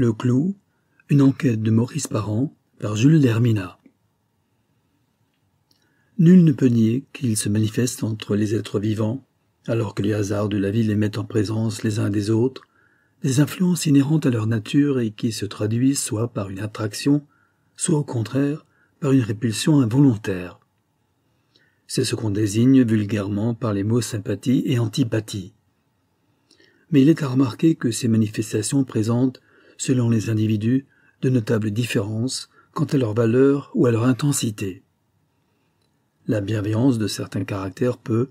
Le Clou, une enquête de Maurice Parent par Jules Dermina. Nul ne peut nier qu'il se manifeste entre les êtres vivants, alors que les hasards de la vie les mettent en présence les uns des autres, des influences inhérentes à leur nature et qui se traduisent soit par une attraction, soit au contraire par une répulsion involontaire. C'est ce qu'on désigne vulgairement par les mots sympathie et antipathie. Mais il est à remarquer que ces manifestations présentent selon les individus, de notables différences quant à leur valeur ou à leur intensité. La bienveillance de certains caractères peut,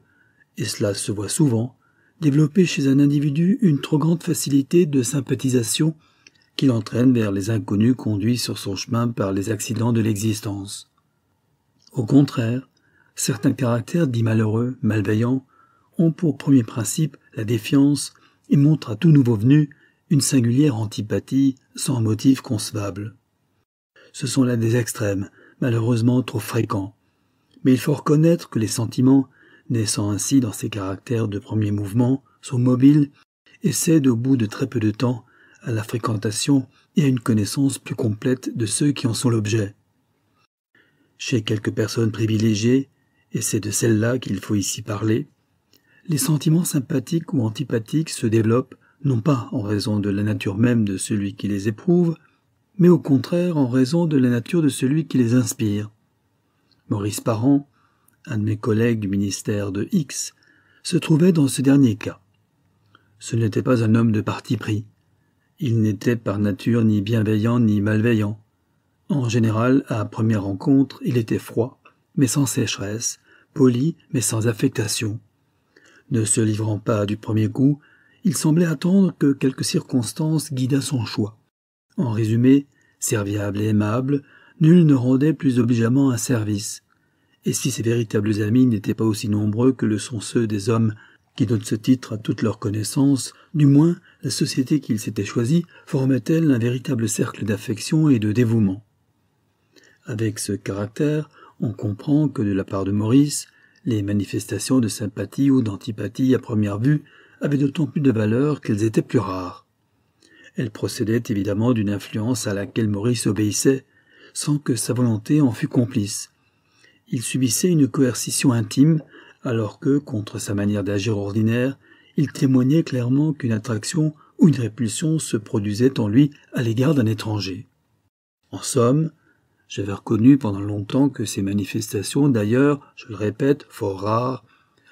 et cela se voit souvent, développer chez un individu une trop grande facilité de sympathisation qu'il entraîne vers les inconnus conduits sur son chemin par les accidents de l'existence. Au contraire, certains caractères dits malheureux, malveillants, ont pour premier principe la défiance et montrent à tout nouveau venu une singulière antipathie sans motif concevable. Ce sont là des extrêmes, malheureusement trop fréquents. Mais il faut reconnaître que les sentiments, naissant ainsi dans ces caractères de premier mouvement, sont mobiles et cèdent au bout de très peu de temps à la fréquentation et à une connaissance plus complète de ceux qui en sont l'objet. Chez quelques personnes privilégiées, et c'est de celles-là qu'il faut ici parler, les sentiments sympathiques ou antipathiques se développent non pas en raison de la nature même de celui qui les éprouve, mais au contraire en raison de la nature de celui qui les inspire. Maurice Parent, un de mes collègues du ministère de X, se trouvait dans ce dernier cas. Ce n'était pas un homme de parti pris. Il n'était par nature ni bienveillant ni malveillant. En général, à première rencontre, il était froid, mais sans sécheresse, poli, mais sans affectation. Ne se livrant pas du premier coup, il semblait attendre que quelque circonstance guidât son choix. En résumé, serviable et aimable, nul ne rendait plus obligeamment un service. Et si ses véritables amis n'étaient pas aussi nombreux que le sont ceux des hommes qui donnent ce titre à toutes leurs connaissances, du moins la société qu'ils s'étaient choisie formait-elle un véritable cercle d'affection et de dévouement. Avec ce caractère, on comprend que de la part de Maurice, les manifestations de sympathie ou d'antipathie à première vue avaient d'autant plus de valeur qu'elles étaient plus rares. Elles procédaient évidemment d'une influence à laquelle Maurice obéissait, sans que sa volonté en fût complice. Il subissait une coercition intime, alors que, contre sa manière d'agir ordinaire, il témoignait clairement qu'une attraction ou une répulsion se produisait en lui à l'égard d'un étranger. En somme, j'avais reconnu pendant longtemps que ces manifestations, d'ailleurs, je le répète, fort rares,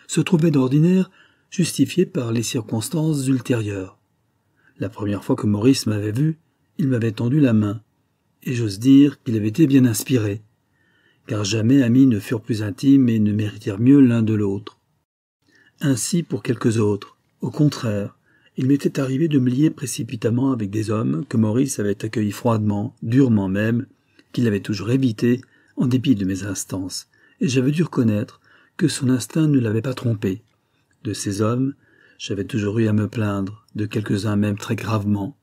se trouvaient d'ordinaire justifié par les circonstances ultérieures. La première fois que Maurice m'avait vu, il m'avait tendu la main, et j'ose dire qu'il avait été bien inspiré, car jamais amis ne furent plus intimes et ne méritèrent mieux l'un de l'autre. Ainsi pour quelques autres. Au contraire, il m'était arrivé de me lier précipitamment avec des hommes que Maurice avait accueillis froidement, durement même, qu'il avait toujours évité, en dépit de mes instances, et j'avais dû reconnaître que son instinct ne l'avait pas trompé de ces hommes, j'avais toujours eu à me plaindre, de quelques-uns même très gravement.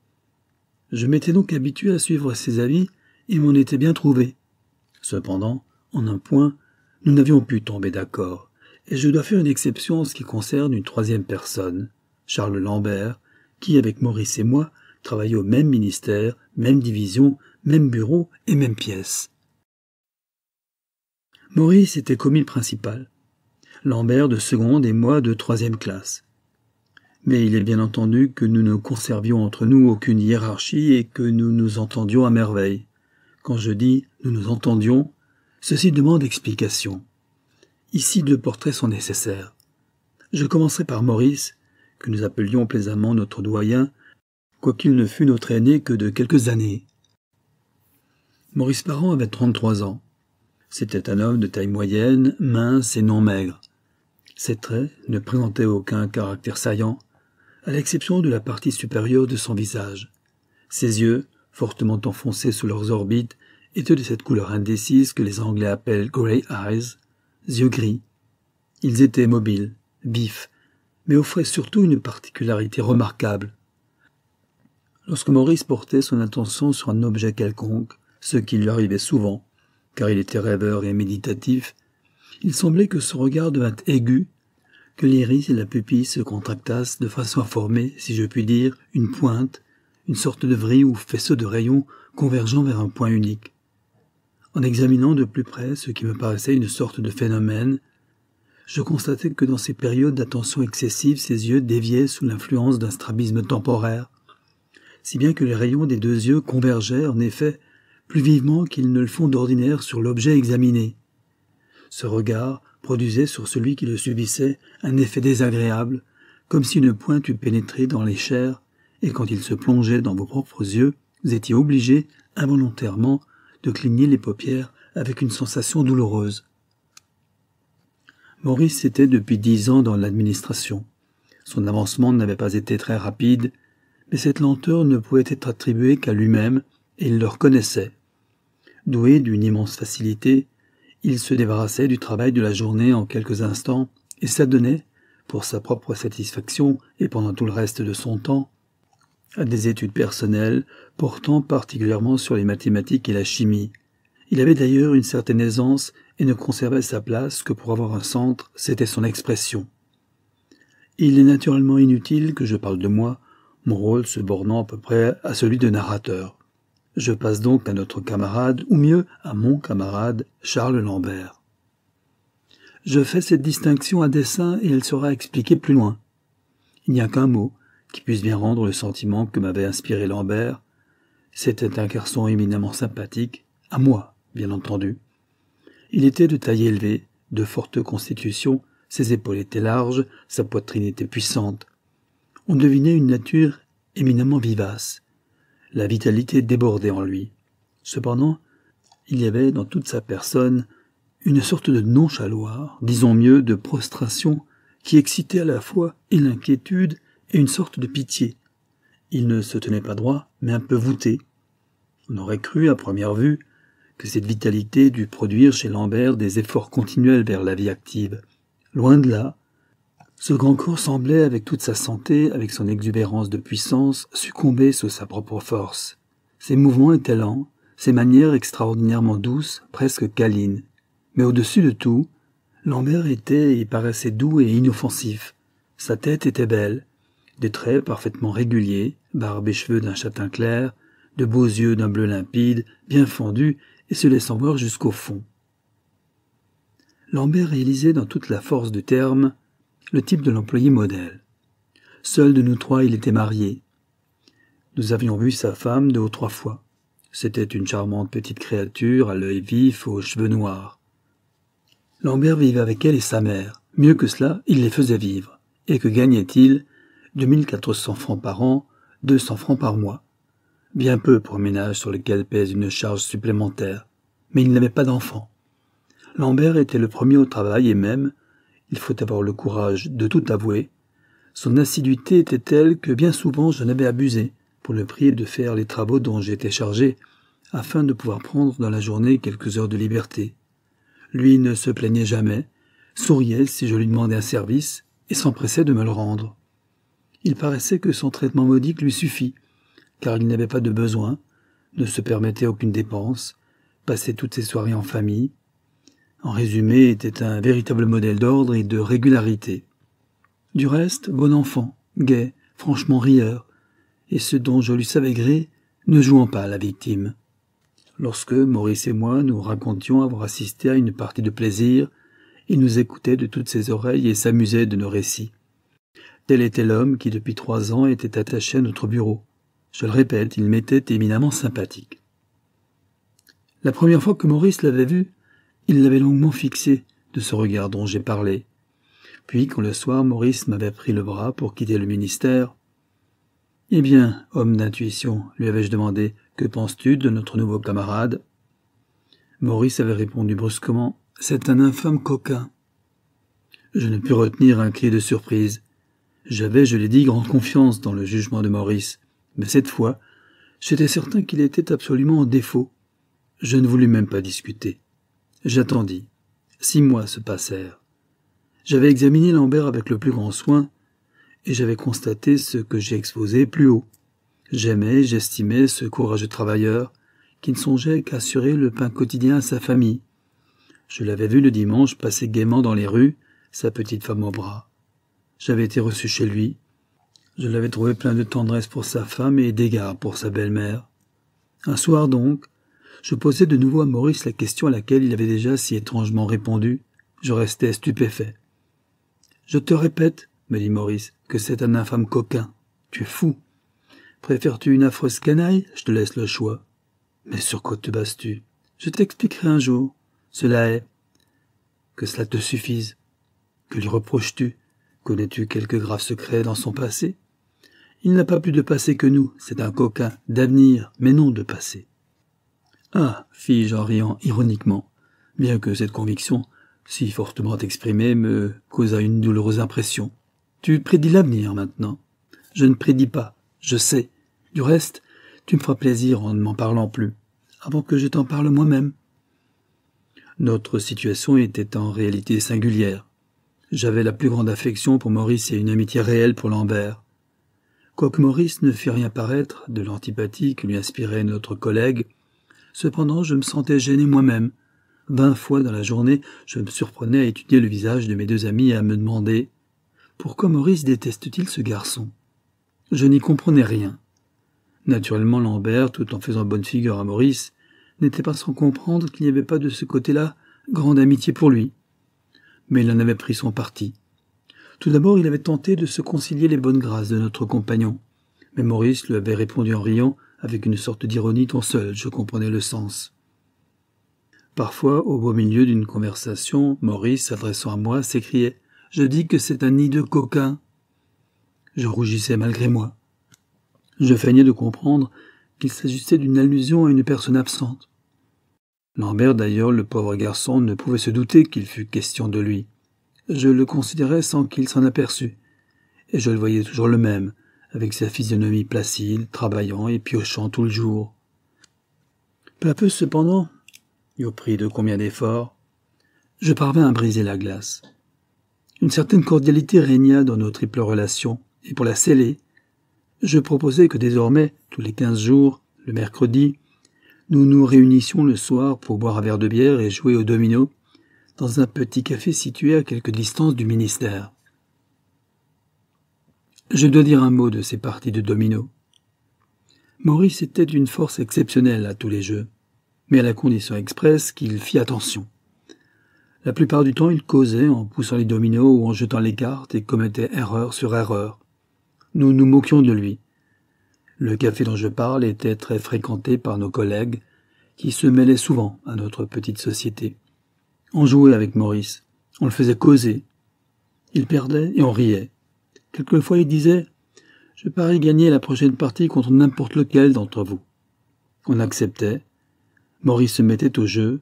Je m'étais donc habitué à suivre ses avis et m'en étais bien trouvé. Cependant, en un point, nous n'avions pu tomber d'accord, et je dois faire une exception en ce qui concerne une troisième personne, Charles Lambert, qui, avec Maurice et moi, travaillait au même ministère, même division, même bureau et même pièce. Maurice était commis principal, Lambert de seconde et moi de troisième classe. Mais il est bien entendu que nous ne conservions entre nous aucune hiérarchie et que nous nous entendions à merveille. Quand je dis nous nous entendions, ceci demande explication. Ici deux portraits sont nécessaires. Je commencerai par Maurice, que nous appelions plaisamment notre doyen, quoiqu'il ne fût notre aîné que de quelques années. Maurice Parent avait trente-trois ans. C'était un homme de taille moyenne, mince et non maigre. Ses traits ne présentaient aucun caractère saillant, à l'exception de la partie supérieure de son visage. Ses yeux, fortement enfoncés sous leurs orbites, étaient de cette couleur indécise que les Anglais appellent grey eyes, yeux gris. Ils étaient mobiles, vifs, mais offraient surtout une particularité remarquable. Lorsque Maurice portait son attention sur un objet quelconque, ce qui lui arrivait souvent, car il était rêveur et méditatif, il semblait que ce regard devint aigu, que l'iris et la pupille se contractassent de façon à former, si je puis dire, une pointe, une sorte de vrille ou faisceau de rayons convergeant vers un point unique. En examinant de plus près ce qui me paraissait une sorte de phénomène, je constatais que dans ces périodes d'attention excessive, ses yeux déviaient sous l'influence d'un strabisme temporaire, si bien que les rayons des deux yeux convergeaient, en effet, plus vivement qu'ils ne le font d'ordinaire sur l'objet examiné. Ce regard produisait sur celui qui le subissait un effet désagréable, comme si une pointe eût pénétré dans les chairs, et quand il se plongeait dans vos propres yeux, vous étiez obligé, involontairement, de cligner les paupières avec une sensation douloureuse. Maurice était depuis dix ans dans l'administration. Son avancement n'avait pas été très rapide, mais cette lenteur ne pouvait être attribuée qu'à lui-même, et il le reconnaissait. Doué d'une immense facilité, il se débarrassait du travail de la journée en quelques instants et s'adonnait, pour sa propre satisfaction et pendant tout le reste de son temps, à des études personnelles portant particulièrement sur les mathématiques et la chimie. Il avait d'ailleurs une certaine aisance et ne conservait sa place que pour avoir un centre, c'était son expression. Il est naturellement inutile que je parle de moi, mon rôle se bornant à peu près à celui de narrateur. Je passe donc à notre camarade, ou mieux à mon camarade Charles Lambert. Je fais cette distinction à dessein et elle sera expliquée plus loin. Il n'y a qu'un mot qui puisse bien rendre le sentiment que m'avait inspiré Lambert. C'était un garçon éminemment sympathique, à moi, bien entendu. Il était de taille élevée, de forte constitution, ses épaules étaient larges, sa poitrine était puissante. On devinait une nature éminemment vivace, la vitalité débordait en lui. Cependant, il y avait dans toute sa personne une sorte de nonchaloir, disons mieux de prostration, qui excitait à la fois et l'inquiétude et une sorte de pitié. Il ne se tenait pas droit, mais un peu voûté. On aurait cru, à première vue, que cette vitalité dut produire chez Lambert des efforts continuels vers la vie active. Loin de là, ce grand corps semblait, avec toute sa santé, avec son exubérance de puissance, succomber sous sa propre force. Ses mouvements étaient lents, ses manières extraordinairement douces, presque câlines. Mais au-dessus de tout, Lambert était et paraissait doux et inoffensif. Sa tête était belle, des traits parfaitement réguliers, barbe et cheveux d'un châtain clair, de beaux yeux d'un bleu limpide, bien fendus et se laissant voir jusqu'au fond. Lambert réalisait dans toute la force du terme le type de l'employé modèle. Seul de nous trois, il était marié. Nous avions vu sa femme deux ou trois fois. C'était une charmante petite créature, à l'œil vif, aux cheveux noirs. Lambert vivait avec elle et sa mère. Mieux que cela, il les faisait vivre. Et que gagnait-il cents francs par an, deux cents francs par mois. Bien peu pour un ménage sur lequel pèse une charge supplémentaire. Mais il n'avait pas d'enfant. Lambert était le premier au travail et même, il faut avoir le courage de tout avouer, son assiduité était telle que bien souvent je n'avais abusé pour le prier de faire les travaux dont j'étais chargé, afin de pouvoir prendre dans la journée quelques heures de liberté. Lui ne se plaignait jamais, souriait si je lui demandais un service, et s'empressait de me le rendre. Il paraissait que son traitement modique lui suffit, car il n'avait pas de besoin, ne se permettait aucune dépense, passait toutes ses soirées en famille, en résumé, était un véritable modèle d'ordre et de régularité. Du reste, bon enfant, gai, franchement rieur, et ce dont je lui savais gré, ne jouant pas à la victime. Lorsque Maurice et moi nous racontions avoir assisté à une partie de plaisir, il nous écoutait de toutes ses oreilles et s'amusait de nos récits. Tel était l'homme qui, depuis trois ans, était attaché à notre bureau. Je le répète, il m'était éminemment sympathique. La première fois que Maurice l'avait vu, il l'avait longuement fixé de ce regard dont j'ai parlé. Puis, quand le soir Maurice m'avait pris le bras pour quitter le ministère, Eh bien, homme d'intuition, lui avais-je demandé, que penses-tu de notre nouveau camarade Maurice avait répondu brusquement C'est un infâme coquin. Je ne pus retenir un cri de surprise. J'avais, je l'ai dit, grande confiance dans le jugement de Maurice, mais cette fois, j'étais certain qu'il était absolument en défaut. Je ne voulus même pas discuter. J'attendis. Six mois se passèrent. J'avais examiné Lambert avec le plus grand soin, et j'avais constaté ce que j'ai exposé plus haut. J'aimais, j'estimais ce courageux travailleur qui ne songeait qu'à assurer le pain quotidien à sa famille. Je l'avais vu le dimanche passer gaiement dans les rues, sa petite femme au bras. J'avais été reçu chez lui. Je l'avais trouvé plein de tendresse pour sa femme et d'égard pour sa belle-mère. Un soir donc, je posai de nouveau à Maurice la question à laquelle il avait déjà si étrangement répondu. Je restais stupéfait. Je te répète, me dit Maurice, que c'est un infâme coquin. Tu es fou. Préfères-tu une affreuse canaille Je te laisse le choix. Mais sur quoi te bases-tu Je t'expliquerai un jour. Cela est. Que cela te suffise. Que lui reproches-tu Connais-tu quelque grave secret dans son passé Il n'a pas plus de passé que nous, c'est un coquin, d'avenir, mais non de passé. Ah fis-je en riant ironiquement, bien que cette conviction, si fortement exprimée, me causât une douloureuse impression. Tu prédis l'avenir maintenant. Je ne prédis pas, je sais. Du reste, tu me feras plaisir en ne m'en parlant plus, avant que je t'en parle moi-même. Notre situation était en réalité singulière. J'avais la plus grande affection pour Maurice et une amitié réelle pour Lambert. Quoique Maurice ne fît rien paraître de l'antipathie que lui inspirait notre collègue, Cependant, je me sentais gêné moi-même. Vingt fois dans la journée, je me surprenais à étudier le visage de mes deux amis et à me demander Pourquoi Maurice déteste-t-il ce garçon Je n'y comprenais rien. Naturellement, Lambert, tout en faisant bonne figure à Maurice, n'était pas sans comprendre qu'il n'y avait pas de ce côté-là grande amitié pour lui. Mais il en avait pris son parti. Tout d'abord, il avait tenté de se concilier les bonnes grâces de notre compagnon. Mais Maurice lui avait répondu en riant avec une sorte d'ironie ton seul je comprenais le sens. Parfois, au beau milieu d'une conversation, Maurice, s'adressant à moi, s'écriait Je dis que c'est un nid de coquin. Je rougissais malgré moi. Je feignais de comprendre qu'il s'agissait d'une allusion à une personne absente. Lambert, d'ailleurs, le pauvre garçon, ne pouvait se douter qu'il fût question de lui. Je le considérais sans qu'il s'en aperçût, et je le voyais toujours le même, avec sa physionomie placide, travaillant et piochant tout le jour. Peu à peu, cependant, et au prix de combien d'efforts, je parvins à briser la glace. Une certaine cordialité régna dans nos triples relations, et pour la sceller, je proposais que désormais, tous les quinze jours, le mercredi, nous nous réunissions le soir pour boire un verre de bière et jouer au domino dans un petit café situé à quelque distance du ministère. Je dois dire un mot de ces parties de domino. Maurice était d'une force exceptionnelle à tous les jeux, mais à la condition expresse qu'il fit attention. La plupart du temps, il causait en poussant les dominos ou en jetant les cartes et commettait erreur sur erreur. Nous nous moquions de lui. Le café dont je parle était très fréquenté par nos collègues, qui se mêlaient souvent à notre petite société. On jouait avec Maurice, on le faisait causer. Il perdait et on riait. Quelquefois il disait Je parie gagner la prochaine partie contre n'importe lequel d'entre vous. On acceptait. Maurice se mettait au jeu.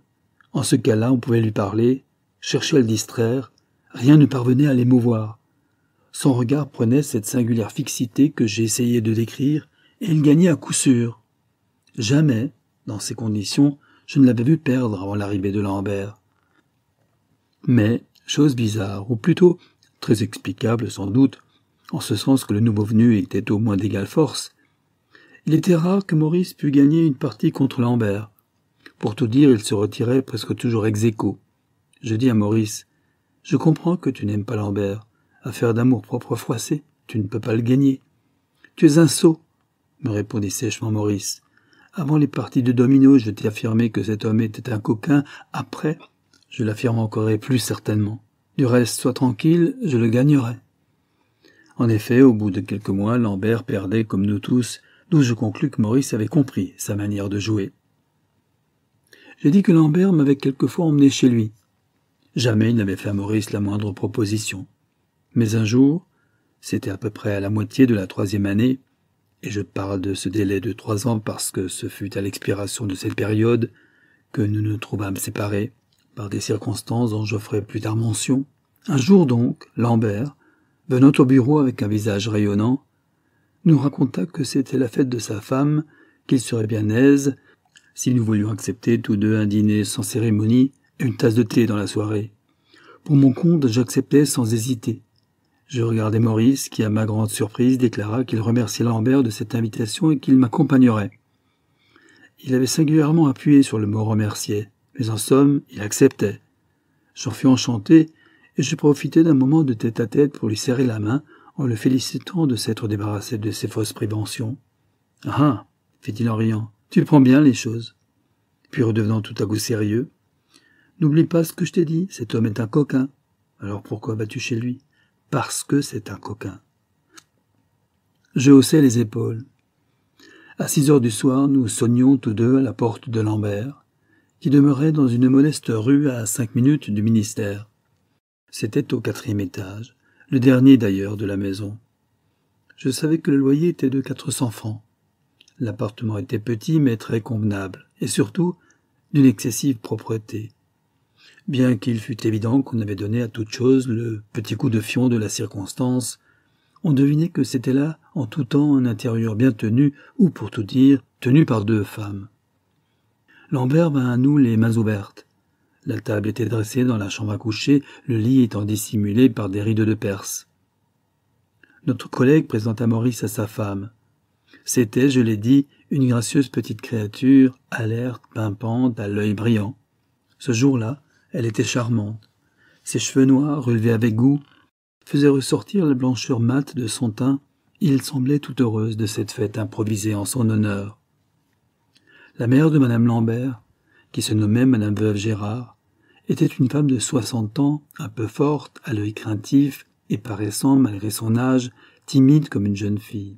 En ce cas-là, on pouvait lui parler, chercher à le distraire. Rien ne parvenait à l'émouvoir. Son regard prenait cette singulière fixité que j'ai essayé de décrire, et il gagnait à coup sûr. Jamais, dans ces conditions, je ne l'avais vu perdre avant l'arrivée de Lambert. Mais, chose bizarre, ou plutôt très explicable sans doute, en ce sens que le nouveau venu était au moins d'égale force, il était rare que Maurice pût gagner une partie contre Lambert. Pour tout dire, il se retirait presque toujours ex aequo. Je dis à Maurice Je comprends que tu n'aimes pas Lambert. Affaire d'amour-propre froissé, tu ne peux pas le gagner. Tu es un sot, me répondit sèchement Maurice. Avant les parties de domino, je t'ai affirmé que cet homme était un coquin. Après, je l'affirme encore et plus certainement. Du reste, sois tranquille, je le gagnerai. En effet, au bout de quelques mois, Lambert perdait comme nous tous, d'où je conclus que Maurice avait compris sa manière de jouer. J'ai dit que Lambert m'avait quelquefois emmené chez lui. Jamais il n'avait fait à Maurice la moindre proposition. Mais un jour, c'était à peu près à la moitié de la troisième année, et je parle de ce délai de trois ans parce que ce fut à l'expiration de cette période que nous nous trouvâmes séparés, par des circonstances dont je ferai plus tard mention. Un jour donc, Lambert, venant au bureau avec un visage rayonnant, nous raconta que c'était la fête de sa femme, qu'il serait bien aise, si nous voulions accepter tous deux un dîner sans cérémonie et une tasse de thé dans la soirée. Pour mon compte, j'acceptais sans hésiter. Je regardai Maurice, qui, à ma grande surprise, déclara qu'il remerciait Lambert de cette invitation et qu'il m'accompagnerait. Il avait singulièrement appuyé sur le mot remercier, mais en somme, il acceptait. J'en fus enchanté je profitais d'un moment de tête-à-tête pour lui serrer la main en le félicitant de s'être débarrassé de ses fausses préventions. « Ah fit-il en riant, « tu prends bien les choses. » Puis redevenant tout à coup sérieux, « N'oublie pas ce que je t'ai dit, cet homme est un coquin. Alors pourquoi vas-tu chez lui Parce que c'est un coquin. » Je haussai les épaules. À six heures du soir, nous sonnions tous deux à la porte de Lambert, qui demeurait dans une modeste rue à cinq minutes du ministère. C'était au quatrième étage, le dernier d'ailleurs de la maison. Je savais que le loyer était de quatre cents francs. L'appartement était petit mais très convenable, et surtout d'une excessive propreté. Bien qu'il fût évident qu'on avait donné à toute chose le petit coup de fion de la circonstance, on devinait que c'était là, en tout temps, un intérieur bien tenu, ou pour tout dire, tenu par deux femmes. Lambert vint à nous les mains ouvertes. La table était dressée dans la chambre à coucher, le lit étant dissimulé par des rideaux de perse. Notre collègue présenta Maurice à sa femme. C'était, je l'ai dit, une gracieuse petite créature, alerte, pimpante, à l'œil brillant. Ce jour-là, elle était charmante. Ses cheveux noirs, relevés avec goût, faisaient ressortir la blancheur mate de son teint. Il semblait tout heureuse de cette fête improvisée en son honneur. La mère de madame Lambert, qui se nommait Madame Veuve Gérard, était une femme de soixante ans, un peu forte, à l'œil craintif, et paraissant, malgré son âge, timide comme une jeune fille.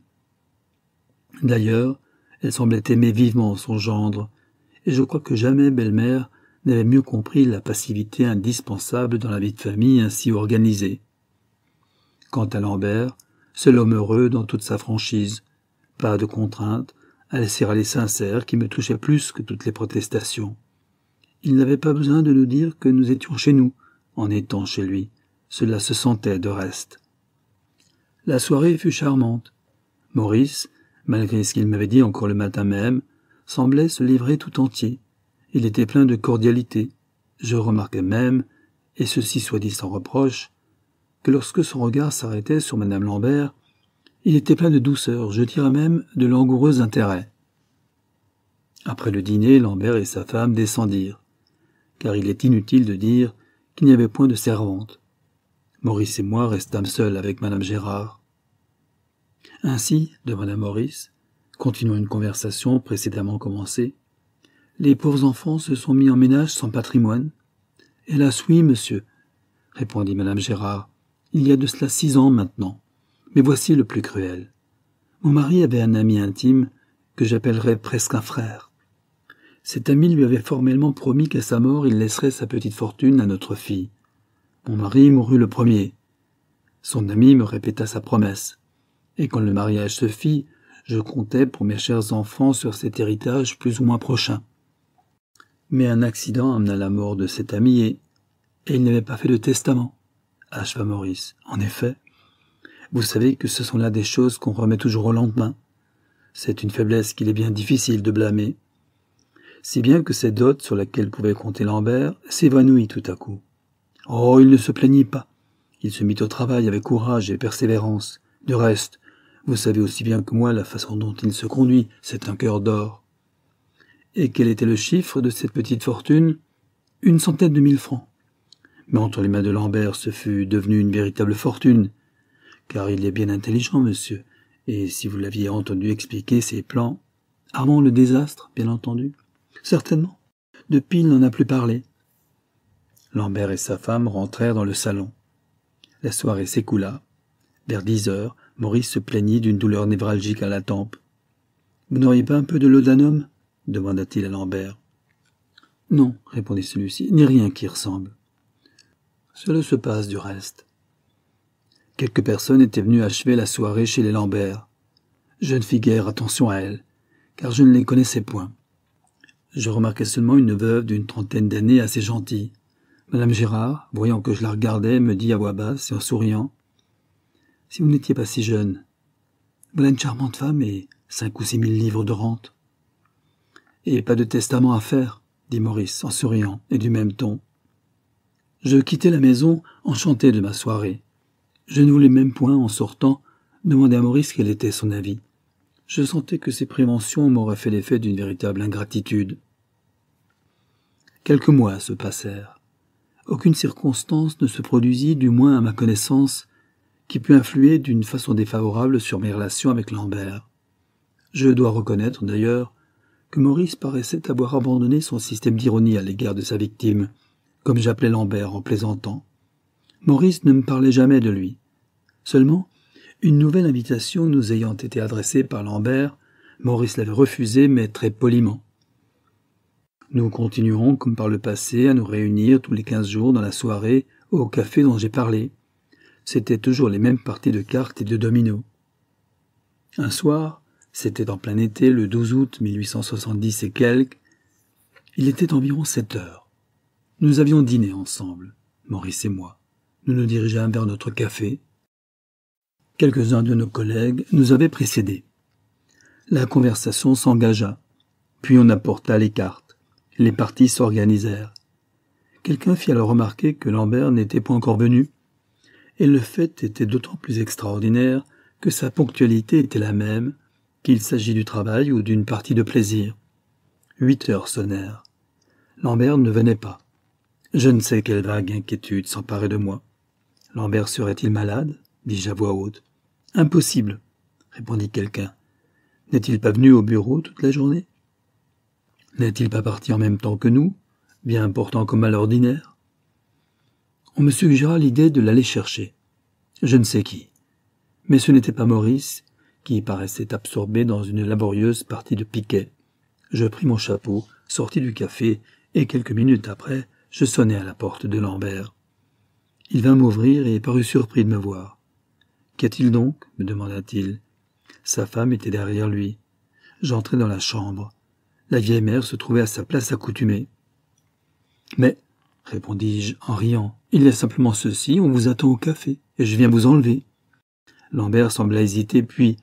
D'ailleurs, elle semblait aimer vivement son gendre, et je crois que jamais belle-mère n'avait mieux compris la passivité indispensable dans la vie de famille ainsi organisée. Quant à Lambert, seul homme heureux dans toute sa franchise, pas de contrainte, à laisser aller sincère qui me touchait plus que toutes les protestations. Il n'avait pas besoin de nous dire que nous étions chez nous, en étant chez lui. Cela se sentait de reste. La soirée fut charmante. Maurice, malgré ce qu'il m'avait dit encore le matin même, semblait se livrer tout entier. Il était plein de cordialité. Je remarquai même, et ceci soit dit sans reproche, que lorsque son regard s'arrêtait sur madame Lambert, il était plein de douceur, je dirais même de langoureux intérêt. Après le dîner, Lambert et sa femme descendirent car il est inutile de dire qu'il n'y avait point de servante. Maurice et moi restâmes seuls avec madame Gérard. Ainsi, demanda Maurice, continuant une conversation précédemment commencée, les pauvres enfants se sont mis en ménage sans patrimoine. Hélas oui, monsieur, répondit madame Gérard, il y a de cela six ans maintenant. Mais voici le plus cruel. Mon mari avait un ami intime que j'appellerais presque un frère. Cet ami lui avait formellement promis qu'à sa mort il laisserait sa petite fortune à notre fille. Mon mari mourut le premier. Son ami me répéta sa promesse. Et quand le mariage se fit, je comptais pour mes chers enfants sur cet héritage plus ou moins prochain. Mais un accident amena la mort de cet ami et, et il n'avait pas fait de testament, acheva Maurice. En effet, vous savez que ce sont là des choses qu'on remet toujours au lendemain. C'est une faiblesse qu'il est bien difficile de blâmer si bien que cette dot sur laquelle pouvait compter Lambert s'évanouit tout à coup. Oh, il ne se plaignit pas. Il se mit au travail avec courage et persévérance. De reste, vous savez aussi bien que moi la façon dont il se conduit, c'est un cœur d'or. Et quel était le chiffre de cette petite fortune Une centaine de mille francs. Mais entre les mains de Lambert, ce fut devenu une véritable fortune. Car il est bien intelligent, monsieur, et si vous l'aviez entendu expliquer ses plans, avant le désastre, bien entendu. Certainement. Depuis, il n'en a plus parlé. Lambert et sa femme rentrèrent dans le salon. La soirée s'écoula. Vers dix heures, Maurice se plaignit d'une douleur névralgique à la tempe. Vous n'auriez pas un peu de laudanum demanda-t-il à Lambert. Non, répondit celui-ci, ni rien qui ressemble. Cela se passe du reste. Quelques personnes étaient venues achever la soirée chez les Lambert. Je ne fis guère attention à elles, car je ne les connaissais point. Je remarquai seulement une veuve d'une trentaine d'années assez gentille. Madame Gérard, voyant que je la regardais, me dit à voix basse et en souriant Si vous n'étiez pas si jeune, voilà une charmante femme et cinq ou six mille livres de rente. Et pas de testament à faire, dit Maurice en souriant et du même ton. Je quittai la maison enchanté de ma soirée. Je ne voulais même point, en sortant, demander à Maurice quel était son avis je sentais que ces préventions m'auraient fait l'effet d'une véritable ingratitude. Quelques mois se passèrent. Aucune circonstance ne se produisit, du moins à ma connaissance, qui pût influer d'une façon défavorable sur mes relations avec Lambert. Je dois reconnaître, d'ailleurs, que Maurice paraissait avoir abandonné son système d'ironie à l'égard de sa victime, comme j'appelais Lambert en plaisantant. Maurice ne me parlait jamais de lui. Seulement, une nouvelle invitation nous ayant été adressée par Lambert, Maurice l'avait refusée, mais très poliment. Nous continuerons, comme par le passé, à nous réunir tous les quinze jours dans la soirée au café dont j'ai parlé. C'était toujours les mêmes parties de cartes et de dominos. Un soir, c'était en plein été, le 12 août 1870 et quelques, il était environ sept heures. Nous avions dîné ensemble, Maurice et moi. Nous nous dirigeâmes vers notre café, Quelques-uns de nos collègues nous avaient précédés. La conversation s'engagea. Puis on apporta les cartes. Les parties s'organisèrent. Quelqu'un fit alors remarquer que Lambert n'était pas encore venu. Et le fait était d'autant plus extraordinaire que sa ponctualité était la même, qu'il s'agit du travail ou d'une partie de plaisir. Huit heures sonnèrent. Lambert ne venait pas. Je ne sais quelle vague inquiétude s'emparait de moi. Lambert serait-il malade dis-je à voix haute. Impossible, répondit quelqu'un. N'est-il pas venu au bureau toute la journée N'est-il pas parti en même temps que nous, bien important comme à l'ordinaire On me suggéra l'idée de l'aller chercher. Je ne sais qui. Mais ce n'était pas Maurice, qui paraissait absorbé dans une laborieuse partie de piquet. Je pris mon chapeau, sortis du café, et quelques minutes après, je sonnai à la porte de Lambert. Il vint m'ouvrir et parut surpris de me voir. Qu'y a-t-il donc me demanda-t-il. Sa femme était derrière lui. J'entrai dans la chambre. La vieille mère se trouvait à sa place accoutumée. Mais, répondis-je en riant, il y a simplement ceci, on vous attend au café, et je viens vous enlever. Lambert sembla hésiter, puis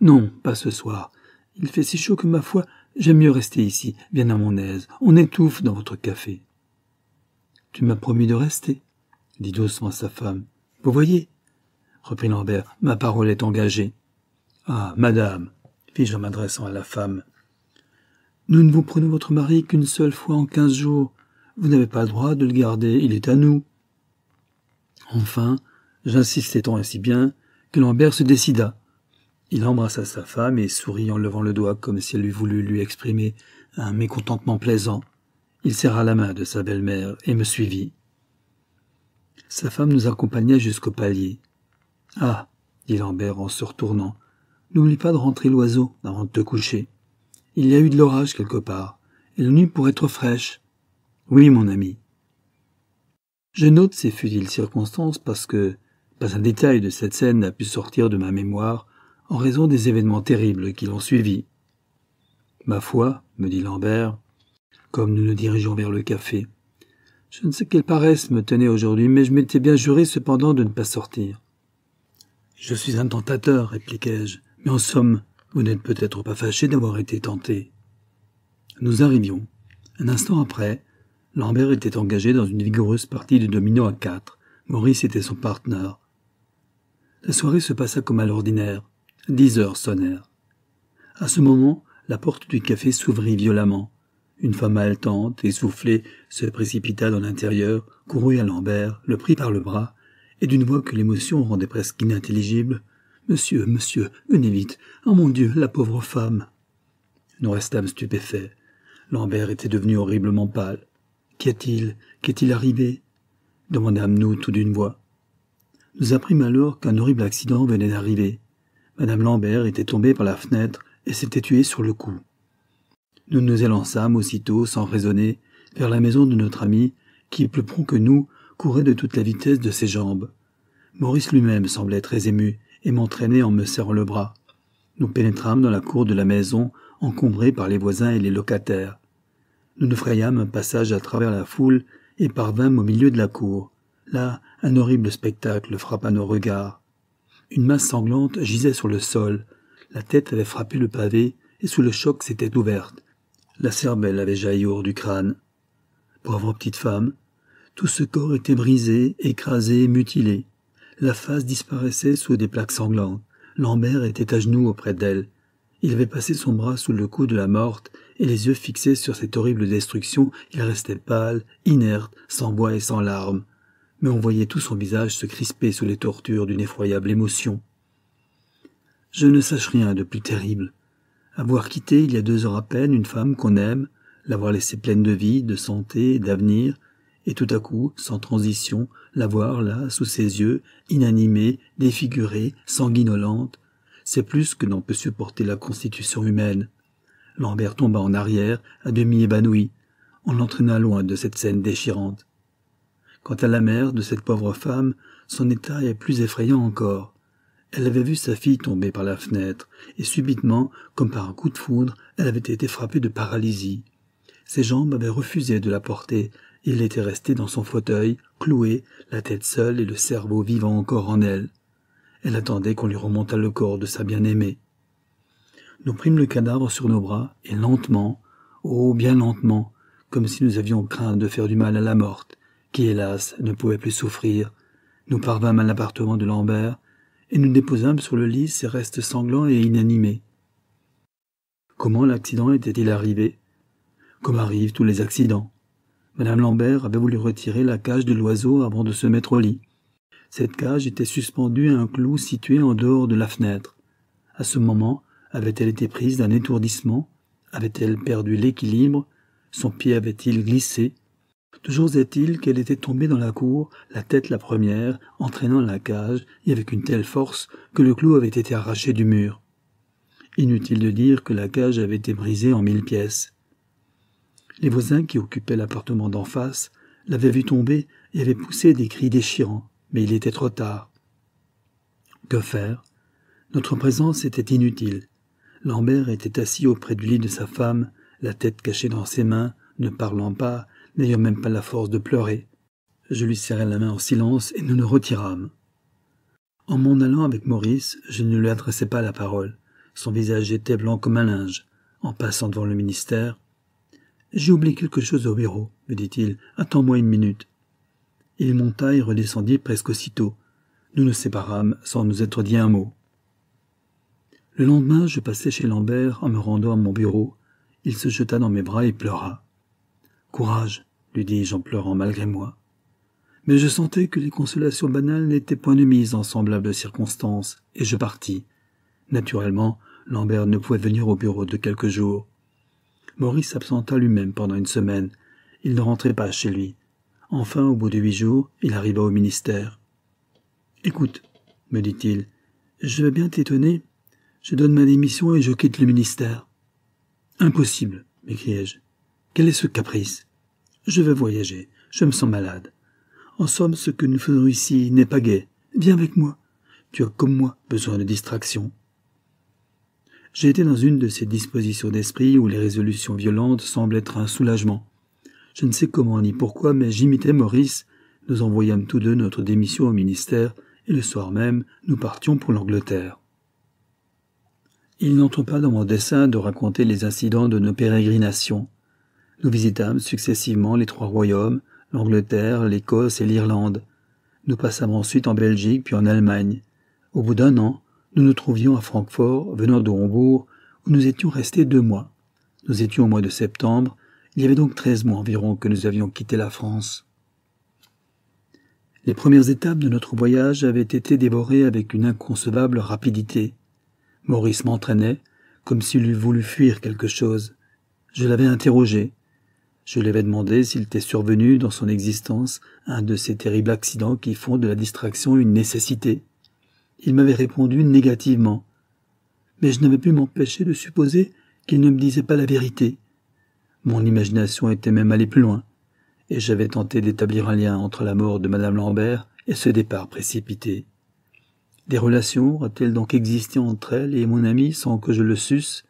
Non, pas ce soir. Il fait si chaud que ma foi, j'aime mieux rester ici, bien à mon aise. On étouffe dans votre café. Tu m'as promis de rester, dit doucement sa femme. Vous voyez, reprit Lambert, ma parole est engagée. Ah, madame, fis-je en m'adressant à la femme, nous ne vous prenons votre mari qu'une seule fois en quinze jours. Vous n'avez pas le droit de le garder, il est à nous. Enfin, j'insistais tant ainsi bien que Lambert se décida. Il embrassa sa femme et sourit en levant le doigt comme si elle eût voulu lui exprimer un mécontentement plaisant. Il serra la main de sa belle-mère et me suivit. Sa femme nous accompagna jusqu'au palier. Ah dit Lambert en se retournant, n'oublie pas de rentrer l'oiseau avant de te coucher. Il y a eu de l'orage quelque part, et la nuit pourrait être fraîche. Oui, mon ami. Je note ces futiles circonstances parce que pas un détail de cette scène n'a pu sortir de ma mémoire en raison des événements terribles qui l'ont suivi. Ma foi, me dit Lambert, comme nous nous dirigeons vers le café. Je ne sais quelle paresse me tenait aujourd'hui, mais je m'étais bien juré cependant de ne pas sortir. Je suis un tentateur, répliquai-je, mais en somme, vous n'êtes peut-être pas fâché d'avoir été tenté. Nous arrivions. Un instant après, Lambert était engagé dans une vigoureuse partie de domino à quatre. Maurice était son partenaire. La soirée se passa comme à l'ordinaire. Dix heures sonnèrent. À ce moment, la porte du café s'ouvrit violemment. Une femme haletante, essoufflée, se précipita dans l'intérieur, courut à Lambert, le prit par le bras et d'une voix que l'émotion rendait presque inintelligible. Monsieur, monsieur, venez vite. Ah oh mon Dieu, la pauvre femme. Nous restâmes stupéfaits. Lambert était devenu horriblement pâle. Qu'y a-t-il Qu'est-il arrivé demandâmes-nous tout d'une voix. Nous apprîmes alors qu'un horrible accident venait d'arriver. Madame Lambert était tombée par la fenêtre et s'était tuée sur le coup. Nous nous élançâmes aussitôt, sans raisonner, vers la maison de notre ami, qui, plus prompt que nous, courait de toute la vitesse de ses jambes. Maurice lui-même semblait très ému et m'entraînait en me serrant le bras. Nous pénétrâmes dans la cour de la maison, encombrée par les voisins et les locataires. Nous nous frayâmes un passage à travers la foule et parvînmes au milieu de la cour. Là, un horrible spectacle frappa nos regards. Une masse sanglante gisait sur le sol. La tête avait frappé le pavé et sous le choc s'était ouverte. La cervelle avait jailli hors du crâne. Pauvre petite femme, tout ce corps était brisé, écrasé, mutilé. La face disparaissait sous des plaques sanglantes. Lambert était à genoux auprès d'elle. Il avait passé son bras sous le cou de la morte, et les yeux fixés sur cette horrible destruction, il restait pâle, inerte, sans bois et sans larmes. Mais on voyait tout son visage se crisper sous les tortures d'une effroyable émotion. Je ne sache rien de plus terrible. Avoir quitté il y a deux heures à peine une femme qu'on aime, l'avoir laissée pleine de vie, de santé et d'avenir, et tout à coup, sans transition, la voir là, sous ses yeux, inanimée, défigurée, sanguinolente, c'est plus que n'en peut supporter la constitution humaine. Lambert tomba en arrière, à demi évanoui. On l'entraîna loin de cette scène déchirante. Quant à la mère de cette pauvre femme, son état est plus effrayant encore. Elle avait vu sa fille tomber par la fenêtre, et subitement, comme par un coup de foudre, elle avait été frappée de paralysie. Ses jambes avaient refusé de la porter, il était resté dans son fauteuil, cloué, la tête seule et le cerveau vivant encore en elle. Elle attendait qu'on lui remontât le corps de sa bien-aimée. Nous prîmes le cadavre sur nos bras, et lentement, oh bien lentement, comme si nous avions craint de faire du mal à la morte, qui hélas ne pouvait plus souffrir, nous parvîmes à l'appartement de Lambert, et nous déposâmes sur le lit ses restes sanglants et inanimés. Comment l'accident était-il arrivé Comme arrivent tous les accidents. Madame Lambert avait voulu retirer la cage de l'oiseau avant de se mettre au lit. Cette cage était suspendue à un clou situé en dehors de la fenêtre. À ce moment, avait-elle été prise d'un étourdissement Avait-elle perdu l'équilibre Son pied avait-il glissé Toujours est-il qu'elle était tombée dans la cour, la tête la première, entraînant la cage, et avec une telle force que le clou avait été arraché du mur. Inutile de dire que la cage avait été brisée en mille pièces. Les voisins qui occupaient l'appartement d'en face l'avaient vu tomber et avaient poussé des cris déchirants, mais il était trop tard. Que faire Notre présence était inutile. Lambert était assis auprès du lit de sa femme, la tête cachée dans ses mains, ne parlant pas, n'ayant même pas la force de pleurer. Je lui serrai la main en silence et nous nous retirâmes. En m'en allant avec Maurice, je ne lui adressai pas la parole. Son visage était blanc comme un linge. En passant devant le ministère, j'ai oublié quelque chose au bureau, me dit-il. Attends-moi une minute. Il monta et redescendit presque aussitôt. Nous nous séparâmes sans nous être dit un mot. Le lendemain, je passai chez Lambert en me rendant à mon bureau. Il se jeta dans mes bras et pleura. Courage, lui dis-je en pleurant malgré moi. Mais je sentais que les consolations banales n'étaient point de mise en semblables circonstances, et je partis. Naturellement, Lambert ne pouvait venir au bureau de quelques jours. Maurice s'absenta lui-même pendant une semaine. Il ne rentrait pas chez lui. Enfin, au bout de huit jours, il arriva au ministère. Écoute, me dit-il, je vais bien t'étonner. Je donne ma démission et je quitte le ministère. Impossible, m'écriai-je. Quel est ce caprice Je vais voyager. Je me sens malade. En somme, ce que nous faisons ici n'est pas gai. Viens avec moi. Tu as comme moi besoin de distraction j'ai dans une de ces dispositions d'esprit où les résolutions violentes semblent être un soulagement. Je ne sais comment ni pourquoi, mais j'imitais Maurice. Nous envoyâmes tous deux notre démission au ministère, et le soir même, nous partions pour l'Angleterre. Il n'entre pas dans mon dessein de raconter les incidents de nos pérégrinations. Nous visitâmes successivement les trois royaumes, l'Angleterre, l'Écosse et l'Irlande. Nous passâmes ensuite en Belgique puis en Allemagne. Au bout d'un an, nous nous trouvions à Francfort, venant de Hombourg, où nous étions restés deux mois. Nous étions au mois de septembre, il y avait donc treize mois environ que nous avions quitté la France. Les premières étapes de notre voyage avaient été dévorées avec une inconcevable rapidité. Maurice m'entraînait, comme s'il eût voulu fuir quelque chose. Je l'avais interrogé. Je l'avais demandé s'il était survenu dans son existence un de ces terribles accidents qui font de la distraction une nécessité. Il m'avait répondu négativement. Mais je n'avais pu m'empêcher de supposer qu'il ne me disait pas la vérité. Mon imagination était même allée plus loin, et j'avais tenté d'établir un lien entre la mort de madame Lambert et ce départ précipité. Des relations auraient-elles donc existé entre elle et mon ami sans que je le susse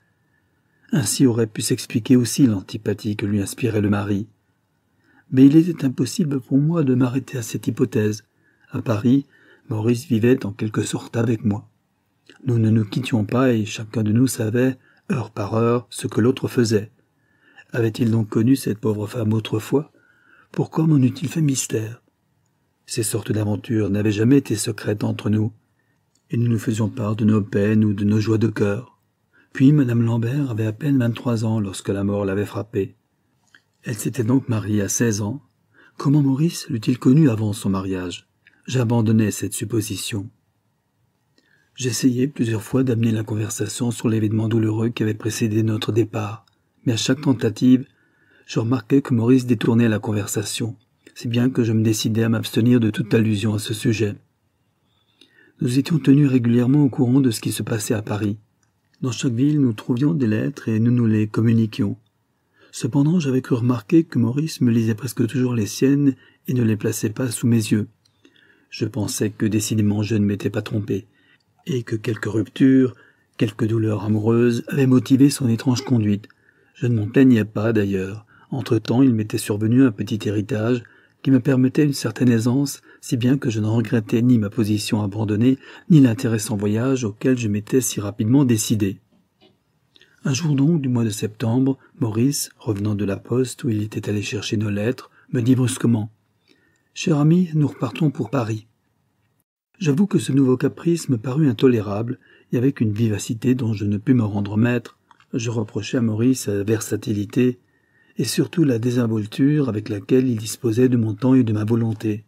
Ainsi aurait pu s'expliquer aussi l'antipathie que lui inspirait le mari. Mais il était impossible pour moi de m'arrêter à cette hypothèse. À Paris, Maurice vivait en quelque sorte avec moi. Nous ne nous quittions pas et chacun de nous savait, heure par heure, ce que l'autre faisait. Avait-il donc connu cette pauvre femme autrefois Pourquoi m'en eût-il fait mystère Ces sortes d'aventures n'avaient jamais été secrètes entre nous, et nous nous faisions part de nos peines ou de nos joies de cœur. Puis Madame Lambert avait à peine vingt-trois ans lorsque la mort l'avait frappée. Elle s'était donc mariée à seize ans. Comment Maurice l'eût-il connue avant son mariage J'abandonnais cette supposition. J'essayais plusieurs fois d'amener la conversation sur l'événement douloureux qui avait précédé notre départ, mais à chaque tentative, je remarquais que Maurice détournait la conversation, si bien que je me décidai à m'abstenir de toute allusion à ce sujet. Nous étions tenus régulièrement au courant de ce qui se passait à Paris. Dans chaque ville, nous trouvions des lettres et nous nous les communiquions. Cependant, j'avais cru remarquer que Maurice me lisait presque toujours les siennes et ne les plaçait pas sous mes yeux, je pensais que décidément je ne m'étais pas trompé, et que quelques rupture, quelques douleur amoureuse avait motivé son étrange conduite. Je ne m'en plaignais pas d'ailleurs. Entre-temps, il m'était survenu un petit héritage qui me permettait une certaine aisance, si bien que je ne regrettais ni ma position abandonnée, ni l'intéressant voyage auquel je m'étais si rapidement décidé. Un jour donc du mois de septembre, Maurice, revenant de la poste où il était allé chercher nos lettres, me dit brusquement Cher ami, nous repartons pour Paris. J'avoue que ce nouveau caprice me parut intolérable, et avec une vivacité dont je ne pus me rendre maître, je reprochai à Maurice sa versatilité, et surtout la désinvolture avec laquelle il disposait de mon temps et de ma volonté.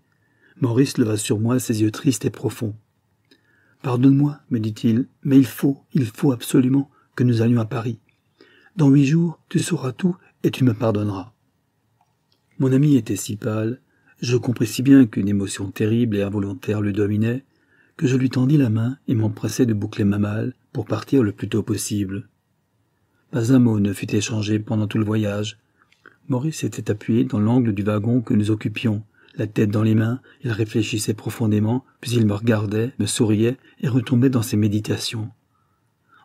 Maurice leva sur moi ses yeux tristes et profonds. Pardonne-moi, me dit-il, mais il faut, il faut absolument que nous allions à Paris. Dans huit jours, tu sauras tout et tu me pardonneras. Mon ami était si pâle je compris si bien qu'une émotion terrible et involontaire le dominait, que je lui tendis la main et m'empressai de boucler ma malle pour partir le plus tôt possible. Pas un mot ne fut échangé pendant tout le voyage. Maurice était appuyé dans l'angle du wagon que nous occupions, la tête dans les mains, il réfléchissait profondément, puis il me regardait, me souriait et retombait dans ses méditations.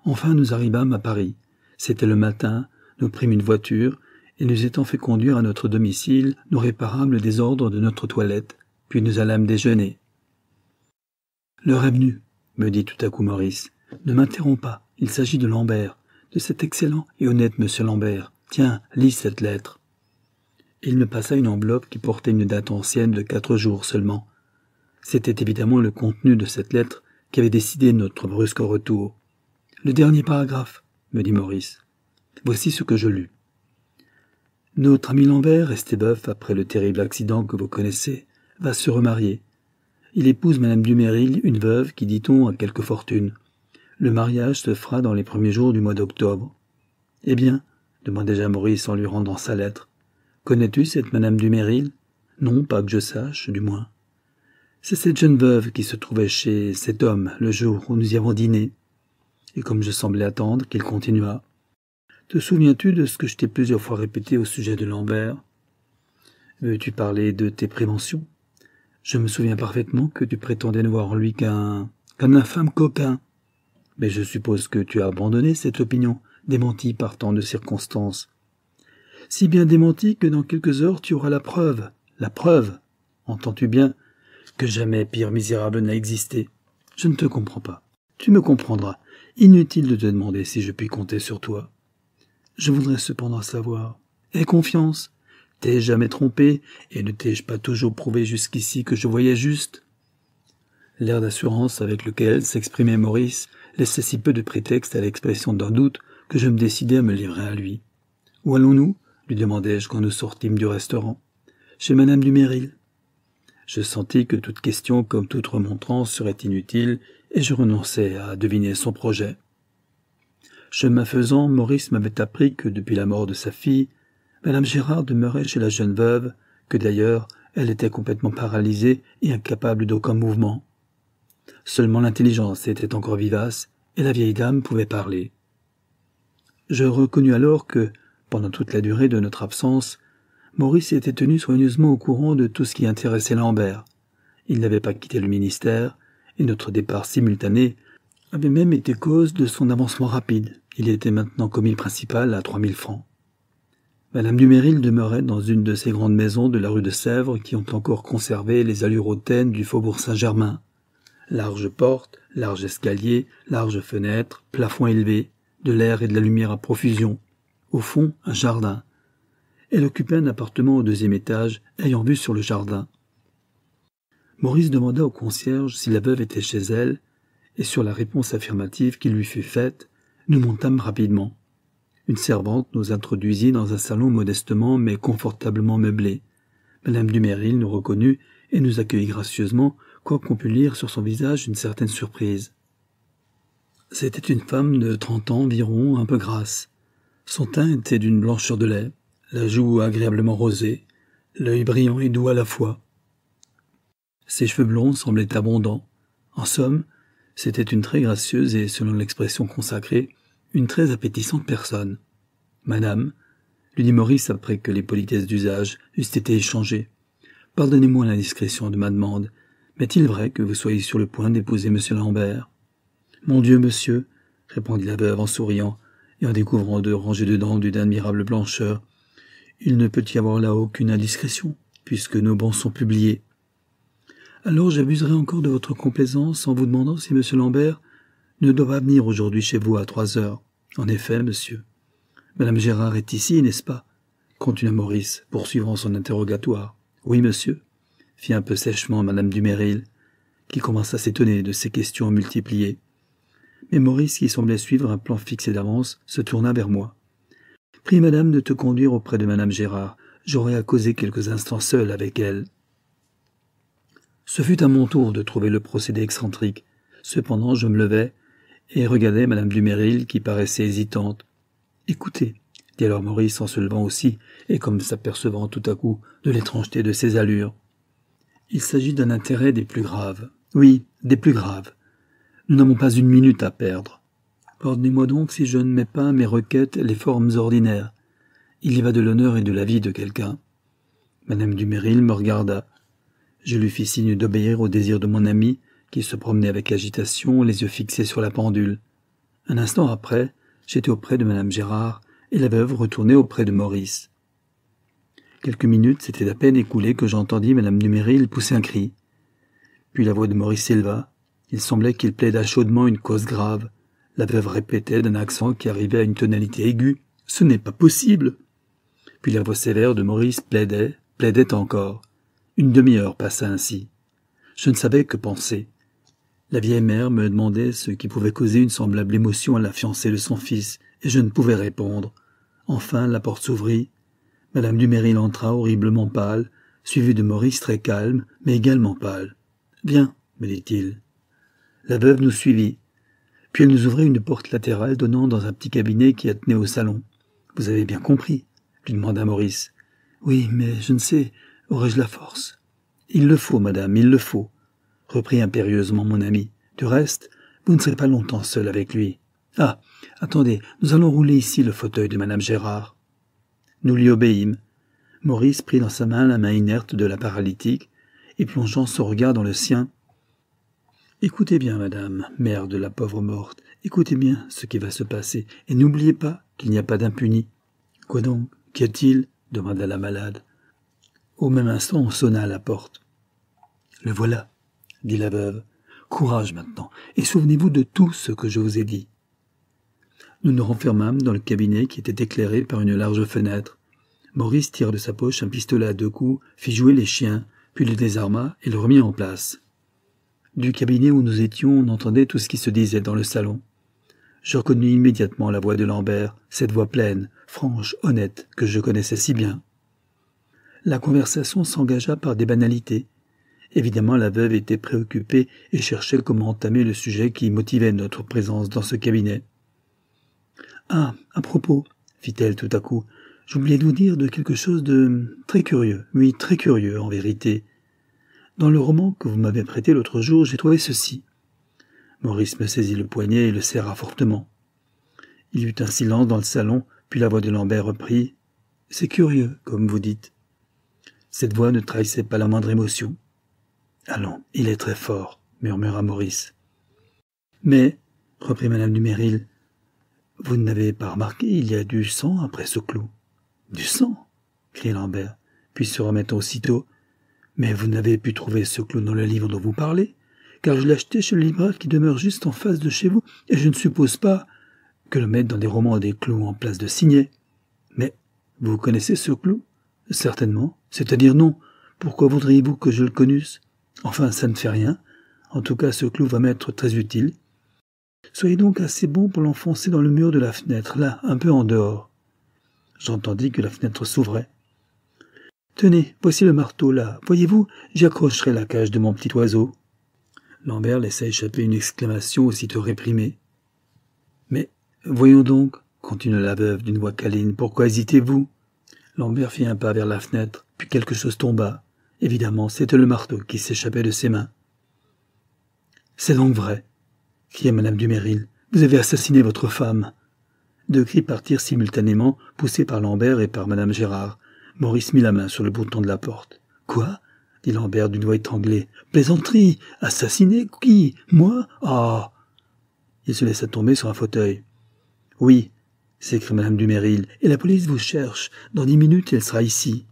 Enfin nous arrivâmes à Paris. C'était le matin, nous prîmes une voiture, et nous étant fait conduire à notre domicile, nous réparâmes le désordre de notre toilette, puis nous allâmes déjeuner. L'heure est venue, me dit tout à coup Maurice. Ne m'interromps pas, il s'agit de Lambert, de cet excellent et honnête monsieur Lambert. Tiens, lis cette lettre. Il me passa une enveloppe qui portait une date ancienne de quatre jours seulement. C'était évidemment le contenu de cette lettre qui avait décidé notre brusque retour. Le dernier paragraphe, me dit Maurice. Voici ce que je lus. Notre ami Lambert, resté après le terrible accident que vous connaissez, va se remarier. Il épouse Madame Duméril, une veuve qui, dit-on, a quelque fortune. Le mariage se fera dans les premiers jours du mois d'octobre. Eh bien, demandai-je Maurice en lui rendant sa lettre, connais-tu cette Madame Duméril Non, pas que je sache, du moins. C'est cette jeune veuve qui se trouvait chez cet homme le jour où nous y avons dîné. Et comme je semblais attendre qu'il continuât, te souviens-tu de ce que je t'ai plusieurs fois répété au sujet de Lambert Veux-tu parler de tes préventions Je me souviens parfaitement que tu prétendais ne voir en lui qu'un qu'un infâme coquin. Mais je suppose que tu as abandonné cette opinion, démentie par tant de circonstances. Si bien démentie que dans quelques heures tu auras la preuve, la preuve, entends-tu bien, que jamais pire misérable n'a existé. Je ne te comprends pas. Tu me comprendras. Inutile de te demander si je puis compter sur toi. Je voudrais cependant savoir. Aie confiance. T'ai jamais trompé, et ne t'ai-je pas toujours prouvé jusqu'ici que je voyais juste? L'air d'assurance avec lequel s'exprimait Maurice laissait si peu de prétexte à l'expression d'un doute que je me décidai à me livrer à lui. Où allons-nous? lui demandai-je quand nous sortîmes du restaurant. Chez madame Duméril. Je sentis que toute question comme toute remontrance serait inutile, et je renonçai à deviner son projet. Chemin faisant, Maurice m'avait appris que depuis la mort de sa fille, Madame Gérard demeurait chez la jeune veuve, que d'ailleurs elle était complètement paralysée et incapable d'aucun mouvement. Seulement l'intelligence était encore vivace et la vieille dame pouvait parler. Je reconnus alors que, pendant toute la durée de notre absence, Maurice était tenu soigneusement au courant de tout ce qui intéressait Lambert. Il n'avait pas quitté le ministère, et notre départ simultané avait même été cause de son avancement rapide. Il était maintenant commis principal à trois mille francs. Madame Duméril demeurait dans une de ces grandes maisons de la rue de Sèvres qui ont encore conservé les allures hautaines du faubourg Saint-Germain. Large porte, large escalier, larges fenêtres, plafond élevé, de l'air et de la lumière à profusion. Au fond, un jardin. Elle occupait un appartement au deuxième étage, ayant vue sur le jardin. Maurice demanda au concierge si la veuve était chez elle, et sur la réponse affirmative qui lui fut faite, nous montâmes rapidement. Une servante nous introduisit dans un salon modestement mais confortablement meublé. Madame Duméril nous reconnut et nous accueillit gracieusement, quoiqu'on pût lire sur son visage une certaine surprise. C'était une femme de trente ans environ, un peu grasse. Son teint était d'une blancheur de lait, la joue agréablement rosée, l'œil brillant et doux à la fois. Ses cheveux blonds semblaient abondants. En somme, c'était une très gracieuse et, selon l'expression consacrée, une très appétissante personne. Madame, lui dit Maurice après que les politesses d'usage eussent été échangées, pardonnez-moi l'indiscrétion de ma demande, mais est-il vrai que vous soyez sur le point d'épouser M. Lambert Mon Dieu, monsieur, répondit la veuve en souriant et en découvrant deux rangées de dents d'une admirable blancheur, il ne peut y avoir là aucune indiscrétion, puisque nos bons sont publiés. Alors j'abuserai encore de votre complaisance en vous demandant si M. Lambert ne doit pas venir aujourd'hui chez vous à trois heures. En effet, monsieur. Madame Gérard est ici, n'est-ce pas continua Maurice, poursuivant son interrogatoire. Oui, monsieur, fit un peu sèchement Madame Duméril, qui commença à s'étonner de ces questions multipliées. Mais Maurice, qui semblait suivre un plan fixé d'avance, se tourna vers moi. Prie madame de te conduire auprès de madame Gérard. J'aurai à causer quelques instants seul avec elle. Ce fut à mon tour de trouver le procédé excentrique. Cependant, je me levai et regardai Madame Duméril qui paraissait hésitante. Écoutez, dit alors Maurice en se levant aussi et comme s'apercevant tout à coup de l'étrangeté de ses allures. Il s'agit d'un intérêt des plus graves. Oui, des plus graves. Nous n'avons pas une minute à perdre. pardonnez moi donc si je ne mets pas à mes requêtes les formes ordinaires. Il y va de l'honneur et de la vie de quelqu'un. Madame Duméril me regarda. Je lui fis signe d'obéir au désir de mon ami, qui se promenait avec agitation, les yeux fixés sur la pendule. Un instant après, j'étais auprès de madame Gérard, et la veuve retournait auprès de Maurice. Quelques minutes s'étaient à peine écoulées que j'entendis madame Numéril pousser un cri. Puis la voix de Maurice s'éleva. Il semblait qu'il plaidât chaudement une cause grave. La veuve répétait d'un accent qui arrivait à une tonalité aiguë. Ce n'est pas possible. Puis la voix sévère de Maurice plaidait, plaidait encore. Une demi-heure passa ainsi. Je ne savais que penser. La vieille mère me demandait ce qui pouvait causer une semblable émotion à la fiancée de son fils, et je ne pouvais répondre. Enfin, la porte s'ouvrit. Madame Duméry entra horriblement pâle, suivie de Maurice très calme, mais également pâle. Viens, me dit-il. La veuve nous suivit. Puis elle nous ouvrit une porte latérale donnant dans un petit cabinet qui attenait au salon. Vous avez bien compris, lui demanda Maurice. Oui, mais je ne sais, aurais-je la force Il le faut, madame, il le faut, reprit impérieusement mon ami. Du reste, vous ne serez pas longtemps seul avec lui. Ah, attendez, nous allons rouler ici le fauteuil de madame Gérard. Nous lui obéîmes. Maurice prit dans sa main la main inerte de la paralytique et plongeant son regard dans le sien. Écoutez bien, madame, mère de la pauvre morte, écoutez bien ce qui va se passer, et n'oubliez pas qu'il n'y a pas d'impuni. Quoi donc Qu'y a-t-il demanda la malade. Au même instant, on sonna à la porte. Le voilà, dit la veuve. Courage maintenant, et souvenez-vous de tout ce que je vous ai dit. Nous nous renfermâmes dans le cabinet qui était éclairé par une large fenêtre. Maurice tira de sa poche un pistolet à deux coups, fit jouer les chiens, puis le désarma et le remit en place. Du cabinet où nous étions, on entendait tout ce qui se disait dans le salon. Je reconnus immédiatement la voix de Lambert, cette voix pleine, franche, honnête, que je connaissais si bien la conversation s'engagea par des banalités. Évidemment, la veuve était préoccupée et cherchait comment entamer le sujet qui motivait notre présence dans ce cabinet. Ah, à propos, fit-elle tout à coup, j'oubliais de vous dire de quelque chose de très curieux, oui, très curieux en vérité. Dans le roman que vous m'avez prêté l'autre jour, j'ai trouvé ceci. Maurice me saisit le poignet et le serra fortement. Il y eut un silence dans le salon, puis la voix de Lambert reprit. C'est curieux, comme vous dites. Cette voix ne trahissait pas la moindre émotion. Allons, il est très fort, murmura Maurice. Mais, reprit madame Duméril, vous n'avez pas remarqué, il y a du sang après ce clou. Du sang cria Lambert, puis se remettant aussitôt. Mais vous n'avez pu trouver ce clou dans le livre dont vous parlez, car je l'achetais chez le libraire qui demeure juste en face de chez vous, et je ne suppose pas que le mettre dans des romans des clous en place de signer. Mais vous connaissez ce clou Certainement. C'est-à-dire non. Pourquoi voudriez-vous que je le connusse Enfin, ça ne fait rien. En tout cas, ce clou va m'être très utile. Soyez donc assez bon pour l'enfoncer dans le mur de la fenêtre, là, un peu en dehors. J'entendis que la fenêtre s'ouvrait. Tenez, voici le marteau, là. Voyez-vous, j'y accrocherai la cage de mon petit oiseau. Lambert laissa échapper une exclamation aussitôt réprimée. Mais voyons donc, continua la veuve d'une voix câline, pourquoi hésitez-vous Lambert fit un pas vers la fenêtre, puis quelque chose tomba. Évidemment, c'était le marteau qui s'échappait de ses mains. C'est donc vrai, cria madame Duméril. Vous avez assassiné votre femme. Deux cris partirent simultanément, poussés par Lambert et par madame Gérard. Maurice mit la main sur le bouton de la porte. Quoi? dit Lambert d'une voix étranglée. Plaisanterie. Assassiné. Qui? Moi? Ah. Il se laissa tomber sur un fauteuil. Oui, s'écrie Madame Duméril, et la police vous cherche. Dans dix minutes, elle sera ici.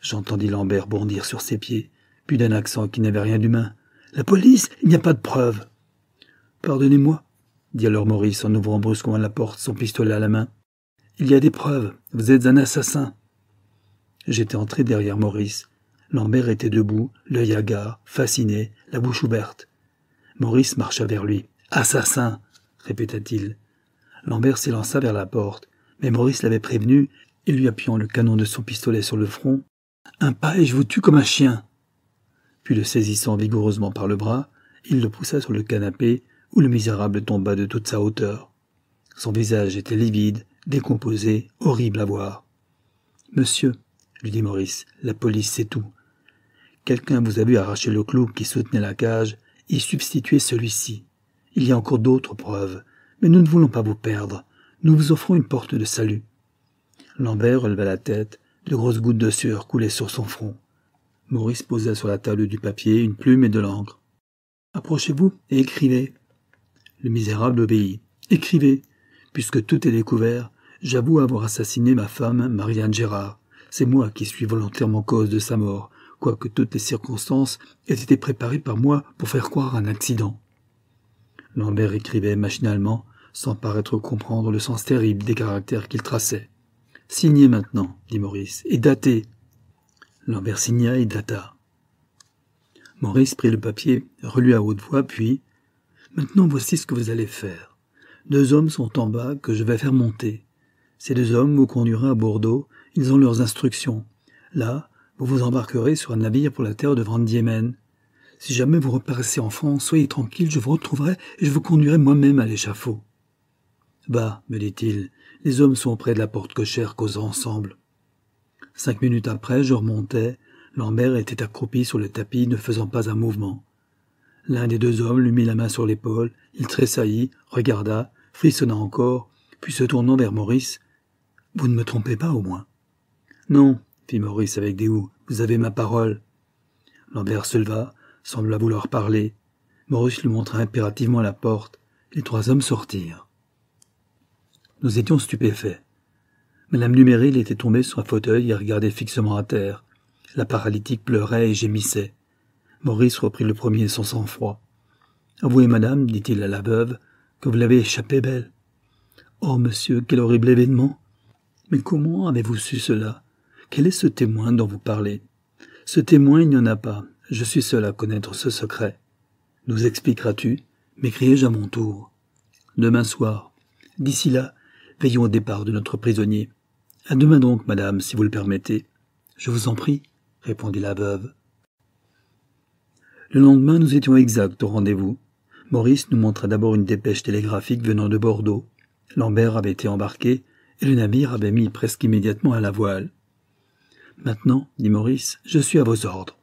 J'entendis Lambert bondir sur ses pieds, puis d'un accent qui n'avait rien d'humain. La police Il n'y a pas de preuves. Pardonnez-moi, dit alors Maurice en ouvrant brusquement la porte, son pistolet à la main. Il y a des preuves. Vous êtes un assassin. J'étais entré derrière Maurice. Lambert était debout, l'œil hagard, fasciné, la bouche ouverte. Maurice marcha vers lui. Assassin répéta-t-il. Lambert s'élança vers la porte, mais Maurice l'avait prévenu, et lui appuyant le canon de son pistolet sur le front. Un pas et je vous tue comme un chien. Puis le saisissant vigoureusement par le bras, il le poussa sur le canapé, où le misérable tomba de toute sa hauteur. Son visage était livide, décomposé, horrible à voir. Monsieur, lui dit Maurice, la police sait tout. Quelqu'un vous a vu arracher le clou qui soutenait la cage et substituer celui-ci. Il y a encore d'autres preuves, mais nous ne voulons pas vous perdre. Nous vous offrons une porte de salut. Lambert releva la tête, de grosses gouttes de sueur coulaient sur son front. Maurice posa sur la table du papier une plume et de l'encre. Approchez-vous et écrivez. Le misérable obéit. Écrivez. Puisque tout est découvert, j'avoue avoir assassiné ma femme, Marianne Gérard. C'est moi qui suis volontairement cause de sa mort, quoique toutes les circonstances aient été préparées par moi pour faire croire un accident. Lambert écrivait machinalement, sans paraître comprendre le sens terrible des caractères qu'il traçait. Signez maintenant, dit Maurice, et datez. Lambert signa et data. Maurice prit le papier, relut à haute voix, puis Maintenant voici ce que vous allez faire. Deux hommes sont en bas que je vais faire monter. Ces deux hommes vous conduiront à Bordeaux, ils ont leurs instructions. Là, vous vous embarquerez sur un navire pour la terre de Diemen. Si jamais vous reparaissez en France, soyez tranquille, je vous retrouverai et je vous conduirai moi-même à l'échafaud. Bah, me dit-il, les hommes sont près de la porte cochère causant ensemble. Cinq minutes après, je remontais. Lambert était accroupi sur le tapis, ne faisant pas un mouvement. L'un des deux hommes lui mit la main sur l'épaule, il tressaillit, regarda, frissonna encore, puis se tournant vers Maurice. Vous ne me trompez pas, au moins. Non, fit Maurice avec des vous avez ma parole. Lambert se leva, sembla vouloir parler. Maurice lui montra impérativement la porte. Les trois hommes sortirent. Nous étions stupéfaits. Madame Numéril était tombée sur un fauteuil et regardait fixement à terre. La paralytique pleurait et gémissait. Maurice reprit le premier son sang-froid. Avouez, madame, dit-il à la veuve, que vous l'avez échappée belle. Oh, monsieur, quel horrible événement. Mais comment avez-vous su cela? Quel est ce témoin dont vous parlez? Ce témoin il n'y en a pas. Je suis seul à connaître ce secret. Nous expliqueras-tu m'écriai-je à mon tour. Demain soir. D'ici là, veillons au départ de notre prisonnier. À demain donc, madame, si vous le permettez. Je vous en prie, répondit la veuve. Le lendemain, nous étions exacts au rendez-vous. Maurice nous montra d'abord une dépêche télégraphique venant de Bordeaux. Lambert avait été embarqué et le navire avait mis presque immédiatement à la voile. Maintenant, dit Maurice, je suis à vos ordres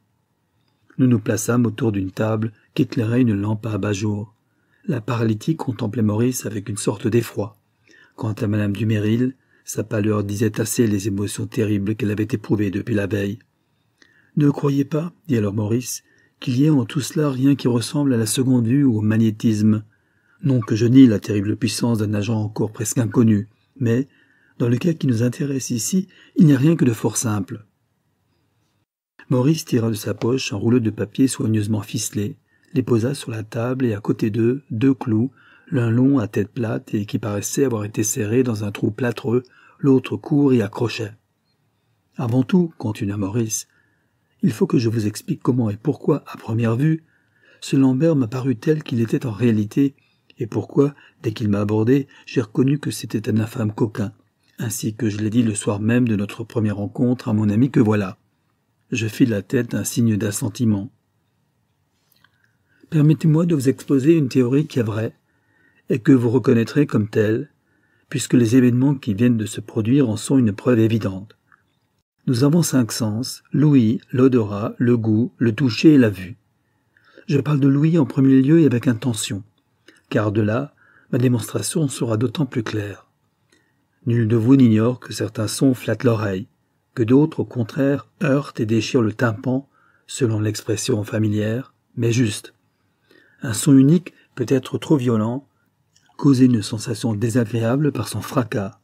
nous nous plaçâmes autour d'une table qu'éclairait une lampe à bas jour La paralytique contemplait Maurice avec une sorte d'effroi. Quant à madame Duméril, sa pâleur disait assez les émotions terribles qu'elle avait éprouvées depuis la veille. Ne croyez pas, dit alors Maurice, qu'il y ait en tout cela rien qui ressemble à la seconde vue ou au magnétisme. Non que je nie la terrible puissance d'un agent encore presque inconnu, mais, dans le cas qui nous intéresse ici, il n'y a rien que de fort simple. Maurice tira de sa poche un rouleau de papier soigneusement ficelé, les posa sur la table et à côté d'eux deux clous, l'un long à tête plate et qui paraissait avoir été serré dans un trou plâtreux, l'autre court et accroché. Avant tout, continua Maurice, il faut que je vous explique comment et pourquoi, à première vue, ce Lambert m'a paru tel qu'il était en réalité, et pourquoi, dès qu'il m'a abordé, j'ai reconnu que c'était un infâme coquin, ainsi que je l'ai dit le soir même de notre première rencontre à mon ami que voilà. Je fis de la tête un signe d'assentiment. Permettez-moi de vous exposer une théorie qui est vraie, et que vous reconnaîtrez comme telle, puisque les événements qui viennent de se produire en sont une preuve évidente. Nous avons cinq sens, l'ouïe, l'odorat, le goût, le toucher et la vue. Je parle de l'ouïe en premier lieu et avec intention, car de là, ma démonstration sera d'autant plus claire. Nul de vous n'ignore que certains sons flattent l'oreille, que d'autres au contraire heurtent et déchirent le tympan, selon l'expression familière, mais juste. Un son unique peut être trop violent, causer une sensation désagréable par son fracas,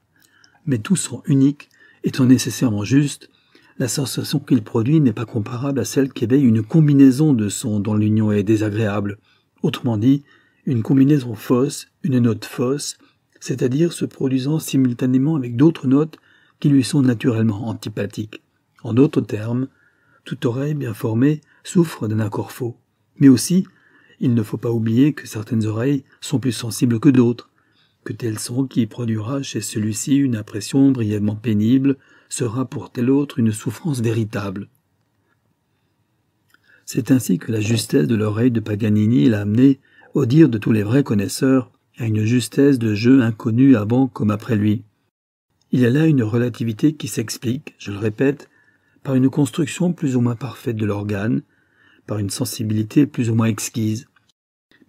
mais tout son unique étant nécessairement juste, la sensation qu'il produit n'est pas comparable à celle qu'éveille une combinaison de sons dont l'union est désagréable. Autrement dit, une combinaison fausse, une note fausse, c'est-à-dire se produisant simultanément avec d'autres notes qui lui sont naturellement antipathiques. En d'autres termes, toute oreille bien formée souffre d'un accord faux. Mais aussi, il ne faut pas oublier que certaines oreilles sont plus sensibles que d'autres, que tel son qui produira chez celui-ci une impression brièvement pénible sera pour tel autre une souffrance véritable. C'est ainsi que la justesse de l'oreille de Paganini l'a amené, au dire de tous les vrais connaisseurs, à une justesse de jeu inconnue avant comme après lui. Il y a là une relativité qui s'explique, je le répète, par une construction plus ou moins parfaite de l'organe, par une sensibilité plus ou moins exquise.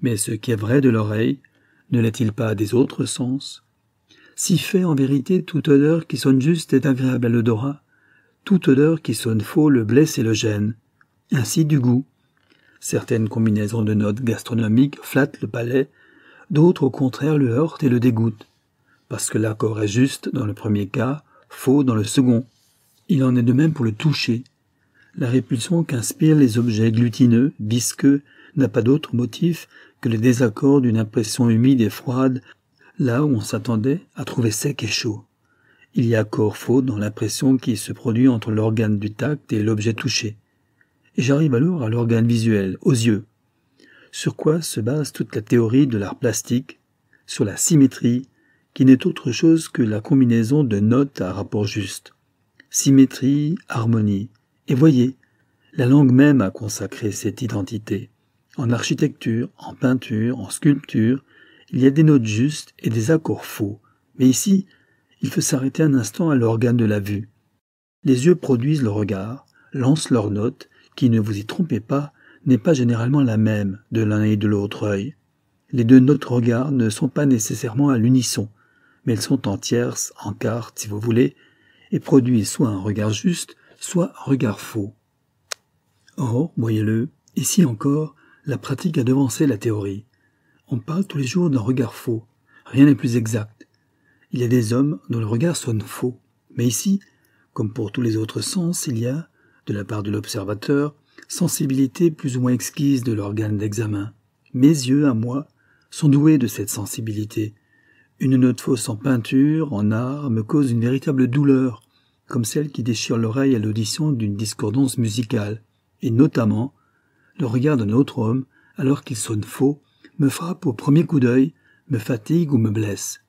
Mais ce qui est vrai de l'oreille, ne l'est-il pas des autres sens Si fait en vérité, toute odeur qui sonne juste est agréable à l'odorat, toute odeur qui sonne faux le blesse et le gêne. Ainsi du goût. Certaines combinaisons de notes gastronomiques flattent le palais, d'autres au contraire le heurtent et le dégoûtent parce que l'accord est juste dans le premier cas, faux dans le second. Il en est de même pour le toucher. La répulsion qu'inspirent les objets glutineux, visqueux, n'a pas d'autre motif que le désaccord d'une impression humide et froide, là où on s'attendait à trouver sec et chaud. Il y a accord faux dans l'impression qui se produit entre l'organe du tact et l'objet touché. Et j'arrive alors à l'organe visuel, aux yeux. Sur quoi se base toute la théorie de l'art plastique Sur la symétrie, qui n'est autre chose que la combinaison de notes à rapport juste. Symétrie, harmonie. Et voyez, la langue même a consacré cette identité. En architecture, en peinture, en sculpture, il y a des notes justes et des accords faux. Mais ici, il faut s'arrêter un instant à l'organe de la vue. Les yeux produisent le regard, lancent leurs notes, qui, ne vous y trompez pas, n'est pas généralement la même de l'un et de l'autre œil. Les deux notes regard ne sont pas nécessairement à l'unisson, mais elles sont en tierces, en cartes, si vous voulez, et produisent soit un regard juste, soit un regard faux. Or, voyez-le, ici encore, la pratique a devancé la théorie. On parle tous les jours d'un regard faux. Rien n'est plus exact. Il y a des hommes dont le regard sonne faux. Mais ici, comme pour tous les autres sens, il y a, de la part de l'observateur, sensibilité plus ou moins exquise de l'organe d'examen. Mes yeux, à moi, sont doués de cette sensibilité. Une note fausse en peinture, en art, me cause une véritable douleur, comme celle qui déchire l'oreille à l'audition d'une discordance musicale, et notamment le regard d'un autre homme, alors qu'il sonne faux, me frappe au premier coup d'œil, me fatigue ou me blesse.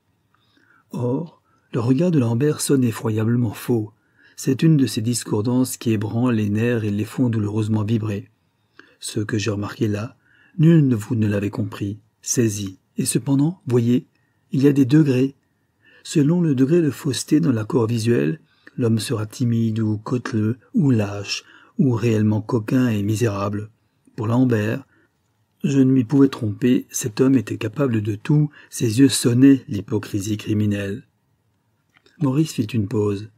Or, le regard de Lambert sonne effroyablement faux. C'est une de ces discordances qui ébranlent les nerfs et les font douloureusement vibrer. Ce que j'ai remarqué là, nul de vous ne l'avait compris, saisi, et cependant, voyez, il y a des degrés. Selon le degré de fausseté dans l'accord visuel, l'homme sera timide ou côteleux ou lâche ou réellement coquin et misérable. Pour Lambert, je ne m'y pouvais tromper, cet homme était capable de tout, ses yeux sonnaient l'hypocrisie criminelle. Maurice fit une pause.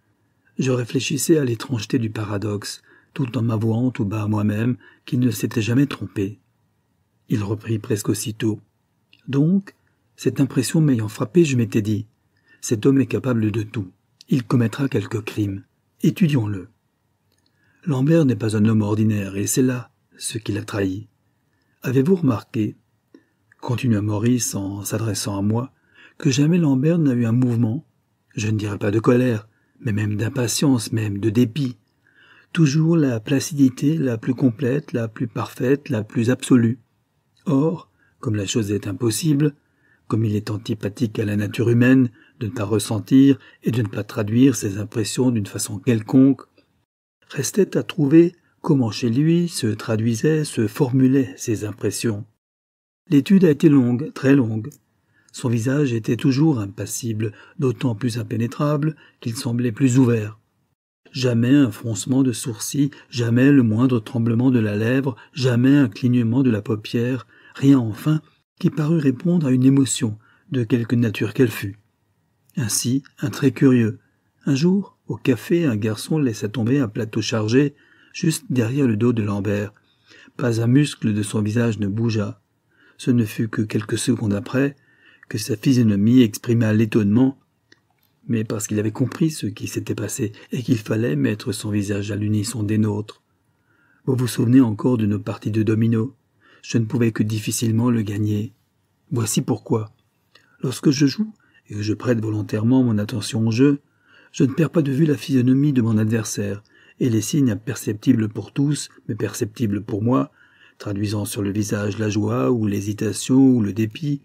Je réfléchissais à l'étrangeté du paradoxe, tout en m'avouant tout bas à moi-même qu'il ne s'était jamais trompé. Il reprit presque aussitôt. Donc, cette impression m'ayant frappé, je m'étais dit Cet homme est capable de tout. Il commettra quelque crime. Étudions-le. Lambert n'est pas un homme ordinaire, et c'est là ce qui l'a trahi. Avez-vous remarqué, continua Maurice en s'adressant à moi, que jamais Lambert n'a eu un mouvement, je ne dirais pas de colère, mais même d'impatience, même de dépit. Toujours la placidité la plus complète, la plus parfaite, la plus absolue. Or, comme la chose est impossible, comme il est antipathique à la nature humaine de ne pas ressentir et de ne pas traduire ses impressions d'une façon quelconque, restait à trouver comment chez lui se traduisaient, se formulaient ses impressions. L'étude a été longue, très longue. Son visage était toujours impassible, d'autant plus impénétrable qu'il semblait plus ouvert. Jamais un froncement de sourcil, jamais le moindre tremblement de la lèvre, jamais un clignement de la paupière, rien enfin qui parut répondre à une émotion, de quelque nature qu'elle fût. Ainsi, un trait curieux. Un jour, au café, un garçon laissa tomber un plateau chargé, juste derrière le dos de Lambert. Pas un muscle de son visage ne bougea. Ce ne fut que quelques secondes après que sa physionomie exprima l'étonnement, mais parce qu'il avait compris ce qui s'était passé et qu'il fallait mettre son visage à l'unisson des nôtres. Vous vous souvenez encore de nos parties de dominos je ne pouvais que difficilement le gagner. Voici pourquoi. Lorsque je joue, et que je prête volontairement mon attention au jeu, je ne perds pas de vue la physionomie de mon adversaire, et les signes imperceptibles pour tous, mais perceptibles pour moi, traduisant sur le visage la joie ou l'hésitation ou le dépit,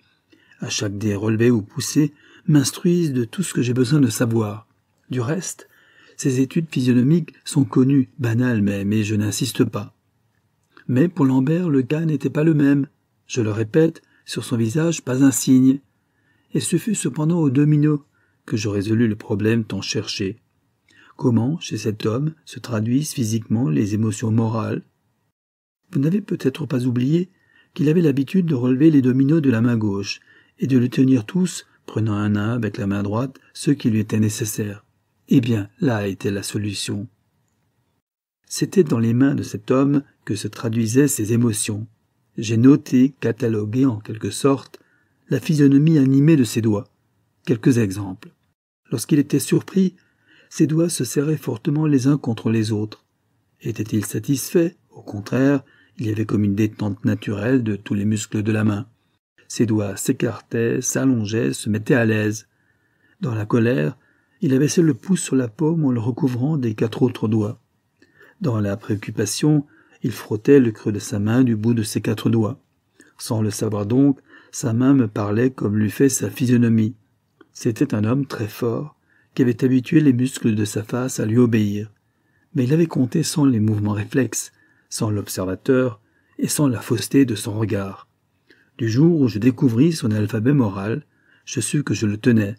à chaque dé relevé ou poussé, m'instruisent de tout ce que j'ai besoin de savoir. Du reste, ces études physionomiques sont connues, banales même, et je n'insiste pas. Mais pour Lambert, le cas n'était pas le même. Je le répète, sur son visage, pas un signe. Et ce fut cependant au domino que je résolus le problème tant cherché. Comment, chez cet homme, se traduisent physiquement les émotions morales Vous n'avez peut-être pas oublié qu'il avait l'habitude de relever les dominos de la main gauche et de les tenir tous, prenant un à un avec la main droite ceux qui lui étaient nécessaires. Eh bien, là était la solution. C'était dans les mains de cet homme que se traduisaient ses émotions. J'ai noté, catalogué en quelque sorte, la physionomie animée de ses doigts. Quelques exemples. Lorsqu'il était surpris, ses doigts se serraient fortement les uns contre les autres. Était-il satisfait Au contraire, il y avait comme une détente naturelle de tous les muscles de la main. Ses doigts s'écartaient, s'allongeaient, se mettaient à l'aise. Dans la colère, il abaissait le pouce sur la paume en le recouvrant des quatre autres doigts. Dans la préoccupation, il frottait le creux de sa main du bout de ses quatre doigts. Sans le savoir donc, sa main me parlait comme lui fait sa physionomie. C'était un homme très fort, qui avait habitué les muscles de sa face à lui obéir. Mais il avait compté sans les mouvements réflexes, sans l'observateur, et sans la fausseté de son regard. Du jour où je découvris son alphabet moral, je sus que je le tenais.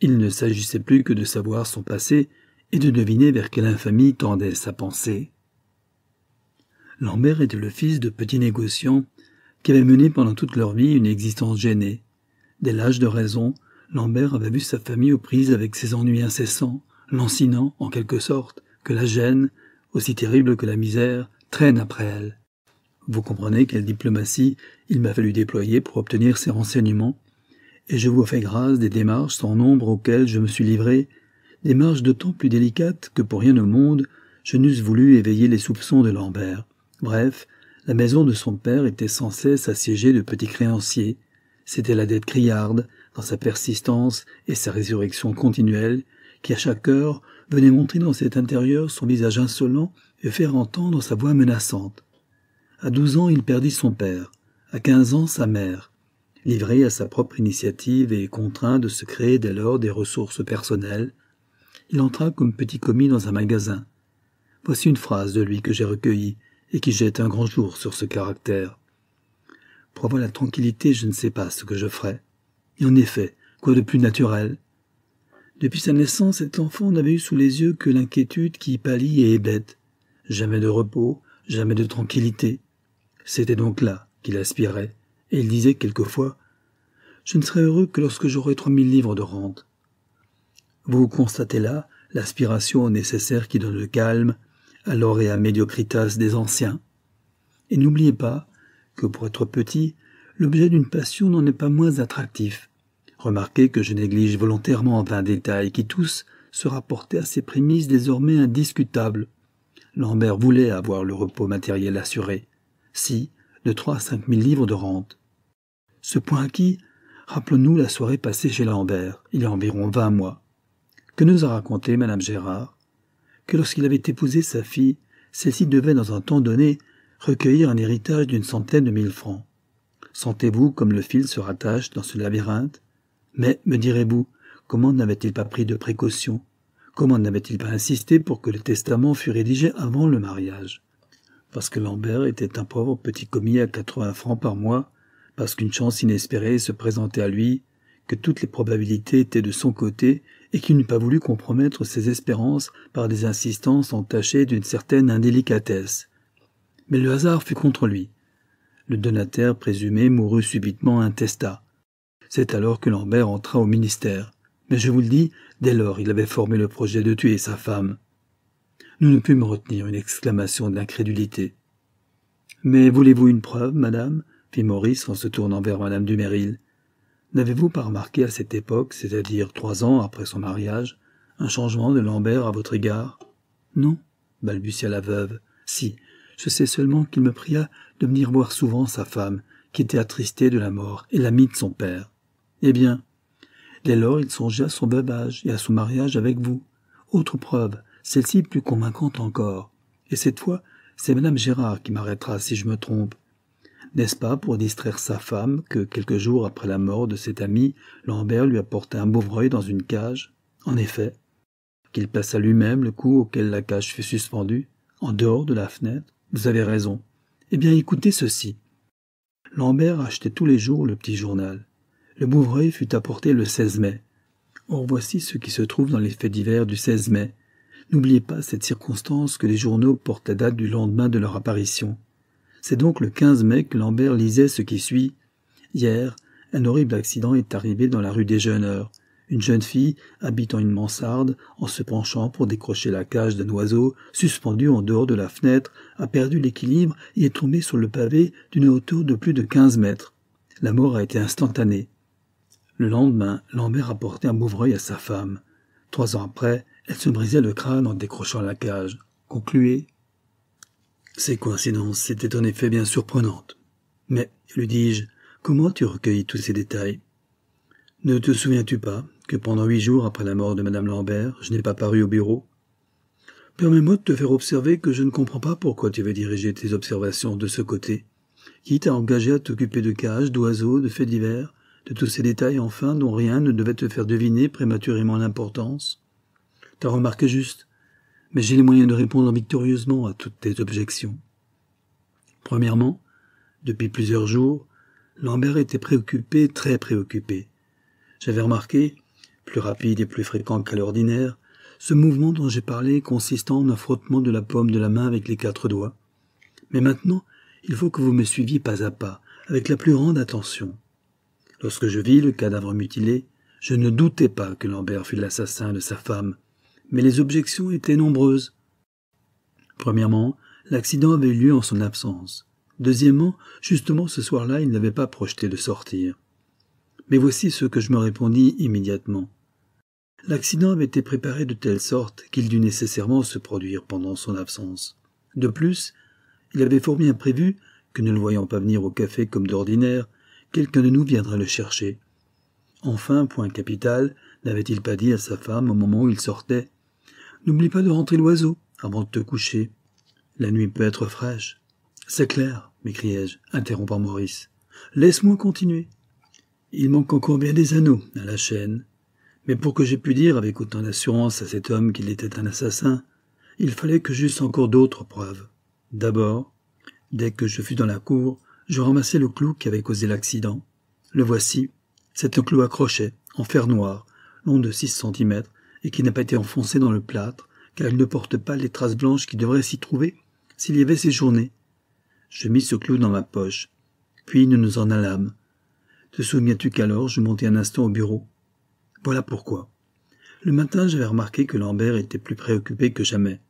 Il ne s'agissait plus que de savoir son passé et de deviner vers quelle infamie tendait sa pensée. Lambert était le fils de petits négociants qui avaient mené pendant toute leur vie une existence gênée. Dès l'âge de raison, Lambert avait vu sa famille aux prises avec ses ennuis incessants, lancinant, en quelque sorte, que la gêne, aussi terrible que la misère, traîne après elle. Vous comprenez quelle diplomatie il m'a fallu déployer pour obtenir ces renseignements, et je vous fais grâce des démarches sans nombre auxquelles je me suis livré, démarches d'autant plus délicates que pour rien au monde je n'eusse voulu éveiller les soupçons de Lambert. Bref, la maison de son père était sans cesse assiégée de petits créanciers. C'était la dette criarde, dans sa persistance et sa résurrection continuelle, qui à chaque heure venait montrer dans cet intérieur son visage insolent et faire entendre sa voix menaçante. À douze ans, il perdit son père, à quinze ans sa mère. Livré à sa propre initiative et contraint de se créer dès lors des ressources personnelles, il entra comme petit commis dans un magasin. Voici une phrase de lui que j'ai recueillie, et qui jette un grand jour sur ce caractère. Pour avoir la tranquillité, je ne sais pas ce que je ferai. Et en effet, quoi de plus naturel Depuis sa naissance, cet enfant n'avait eu sous les yeux que l'inquiétude qui pâlit et hébète. Jamais de repos, jamais de tranquillité. C'était donc là qu'il aspirait, et il disait quelquefois Je ne serai heureux que lorsque j'aurai trois mille livres de rente. Vous constatez là l'aspiration nécessaire qui donne le calme, à à Médiocritas des anciens. Et n'oubliez pas que pour être petit, l'objet d'une passion n'en est pas moins attractif. Remarquez que je néglige volontairement vingt détails qui tous se rapportaient à ces prémices désormais indiscutables. Lambert voulait avoir le repos matériel assuré, si de trois à cinq mille livres de rente. Ce point acquis, rappelons-nous la soirée passée chez Lambert, il y a environ vingt mois. Que nous a raconté Madame Gérard que lorsqu'il avait épousé sa fille, celle-ci devait dans un temps donné recueillir un héritage d'une centaine de mille francs. Sentez-vous comme le fil se rattache dans ce labyrinthe Mais, me direz-vous, comment n'avait-il pas pris de précautions Comment n'avait-il pas insisté pour que le testament fût rédigé avant le mariage Parce que Lambert était un pauvre petit commis à quatre-vingts francs par mois, parce qu'une chance inespérée se présentait à lui, que toutes les probabilités étaient de son côté et qui n'eût pas voulu compromettre ses espérances par des insistances entachées d'une certaine indélicatesse. Mais le hasard fut contre lui. Le donataire présumé mourut subitement intestat. C'est alors que Lambert entra au ministère. Mais je vous le dis, dès lors il avait formé le projet de tuer sa femme. Nous ne pûmes retenir une exclamation d'incrédulité. Mais voulez-vous une preuve, madame fit Maurice en se tournant vers madame Duméril. N'avez-vous pas remarqué à cette époque, c'est-à-dire trois ans après son mariage, un changement de Lambert à votre égard Non, balbutia la veuve. Si, je sais seulement qu'il me pria de venir voir souvent sa femme, qui était attristée de la mort et l'amie de son père. Eh bien, dès lors il songeait à son veuvage et à son mariage avec vous. Autre preuve, celle-ci plus convaincante encore. Et cette fois, c'est madame Gérard qui m'arrêtera si je me trompe. N'est-ce pas pour distraire sa femme que, quelques jours après la mort de cet ami, Lambert lui apportait un bouvreuil dans une cage En effet, qu'il passât lui-même le coup auquel la cage fut suspendue, en dehors de la fenêtre. Vous avez raison. Eh bien, écoutez ceci. Lambert achetait tous les jours le petit journal. Le bouvreuil fut apporté le 16 mai. Or voici ce qui se trouve dans les faits divers du 16 mai. N'oubliez pas cette circonstance que les journaux portent la date du lendemain de leur apparition. C'est donc le 15 mai que Lambert lisait ce qui suit. Hier, un horrible accident est arrivé dans la rue des Jeuneurs. Une jeune fille, habitant une mansarde, en se penchant pour décrocher la cage d'un oiseau, suspendu en dehors de la fenêtre, a perdu l'équilibre et est tombée sur le pavé d'une hauteur de plus de quinze mètres. La mort a été instantanée. Le lendemain, Lambert apportait un bouvreuil à sa femme. Trois ans après, elle se brisait le crâne en décrochant la cage. Concluez. Ces coïncidences étaient en effet bien surprenantes. Mais, lui dis-je, comment tu recueillis tous ces détails Ne te souviens-tu pas que pendant huit jours après la mort de Madame Lambert, je n'ai pas paru au bureau Permets-moi de te faire observer que je ne comprends pas pourquoi tu veux diriger tes observations de ce côté, qui t'a engagé à t'occuper de cages, d'oiseaux, de faits divers, de tous ces détails enfin dont rien ne devait te faire deviner prématurément l'importance. Ta remarqué juste mais j'ai les moyens de répondre victorieusement à toutes tes objections. Premièrement, depuis plusieurs jours, Lambert était préoccupé, très préoccupé. J'avais remarqué, plus rapide et plus fréquent qu'à l'ordinaire, ce mouvement dont j'ai parlé consistant en un frottement de la paume de la main avec les quatre doigts. Mais maintenant, il faut que vous me suiviez pas à pas, avec la plus grande attention. Lorsque je vis le cadavre mutilé, je ne doutais pas que Lambert fût l'assassin de sa femme, mais les objections étaient nombreuses. Premièrement, l'accident avait eu lieu en son absence. Deuxièmement, justement ce soir-là, il n'avait pas projeté de sortir. Mais voici ce que je me répondis immédiatement. L'accident avait été préparé de telle sorte qu'il dut nécessairement se produire pendant son absence. De plus, il avait fort bien prévu que ne le voyant pas venir au café comme d'ordinaire, quelqu'un de nous viendrait le chercher. Enfin, point capital, n'avait-il pas dit à sa femme au moment où il sortait N'oublie pas de rentrer l'oiseau avant de te coucher. La nuit peut être fraîche. C'est clair, m'écriai-je, interrompant Maurice. Laisse-moi continuer. Il manque encore bien des anneaux à la chaîne. Mais pour que j'aie pu dire avec autant d'assurance à cet homme qu'il était un assassin, il fallait que j'eusse encore d'autres preuves. D'abord, dès que je fus dans la cour, je ramassai le clou qui avait causé l'accident. Le voici. C'est clou accroché, en fer noir, long de six centimètres, et qui n'a pas été enfoncé dans le plâtre, car il ne porte pas les traces blanches qui devraient s'y trouver s'il y avait séjourné. Je mis ce clou dans ma poche, puis nous nous en allâmes. Te souviens-tu qu'alors je montai un instant au bureau Voilà pourquoi. Le matin, j'avais remarqué que Lambert était plus préoccupé que jamais.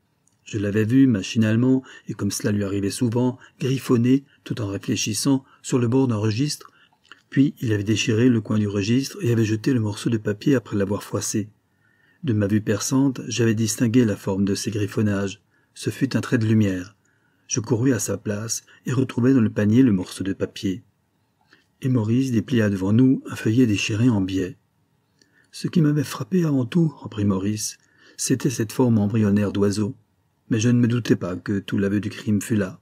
Je l'avais vu, machinalement, et comme cela lui arrivait souvent, griffonner, tout en réfléchissant, sur le bord d'un registre, puis il avait déchiré le coin du registre et avait jeté le morceau de papier après l'avoir froissé. De ma vue perçante, j'avais distingué la forme de ses griffonnages. Ce fut un trait de lumière. Je courus à sa place et retrouvai dans le panier le morceau de papier. Et Maurice déplia devant nous un feuillet déchiré en biais. Ce qui m'avait frappé avant tout, reprit Maurice, c'était cette forme embryonnaire d'oiseau. Mais je ne me doutais pas que tout l'aveu du crime fût là.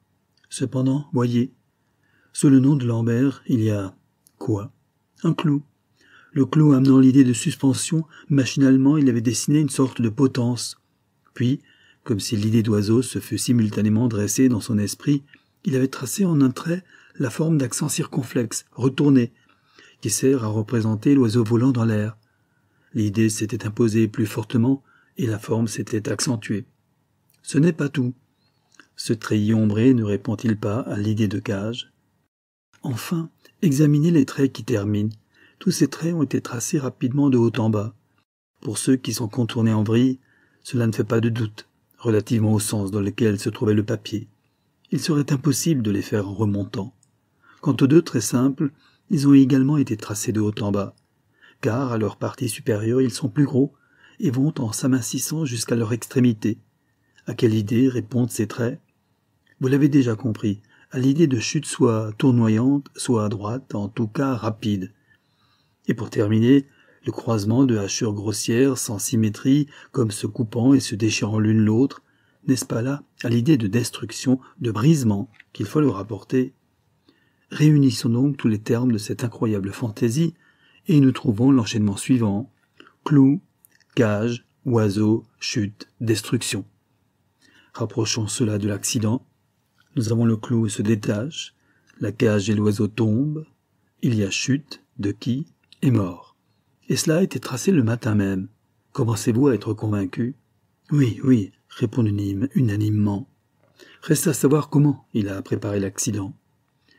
Cependant, voyez, sous le nom de Lambert, il y a quoi Un clou le clou amenant l'idée de suspension, machinalement il avait dessiné une sorte de potence. Puis, comme si l'idée d'oiseau se fût simultanément dressée dans son esprit, il avait tracé en un trait la forme d'accent circonflexe, retourné, qui sert à représenter l'oiseau volant dans l'air. L'idée s'était imposée plus fortement et la forme s'était accentuée. Ce n'est pas tout. Ce treillis ombré ne répond-il pas à l'idée de cage Enfin, examinez les traits qui terminent, tous ces traits ont été tracés rapidement de haut en bas. Pour ceux qui sont contournés en vrille, cela ne fait pas de doute, relativement au sens dans lequel se trouvait le papier. Il serait impossible de les faire en remontant. Quant aux deux très simples, ils ont également été tracés de haut en bas, car à leur partie supérieure ils sont plus gros et vont en s'amincissant jusqu'à leur extrémité. À quelle idée répondent ces traits Vous l'avez déjà compris, à l'idée de chute soit tournoyante, soit à droite, en tout cas rapide. Et pour terminer, le croisement de hachures grossières, sans symétrie, comme se coupant et se déchirant l'une l'autre, n'est-ce pas là à l'idée de destruction, de brisement qu'il faut leur apporter Réunissons donc tous les termes de cette incroyable fantaisie, et nous trouvons l'enchaînement suivant clou, cage, oiseau, chute, destruction. Rapprochons cela de l'accident. Nous avons le clou se détache, la cage et l'oiseau tombent, il y a chute, de qui est mort. Et cela a été tracé le matin même. Commencez-vous à être convaincu Oui, oui, répondit Nîmes unanimement. Reste à savoir comment il a préparé l'accident.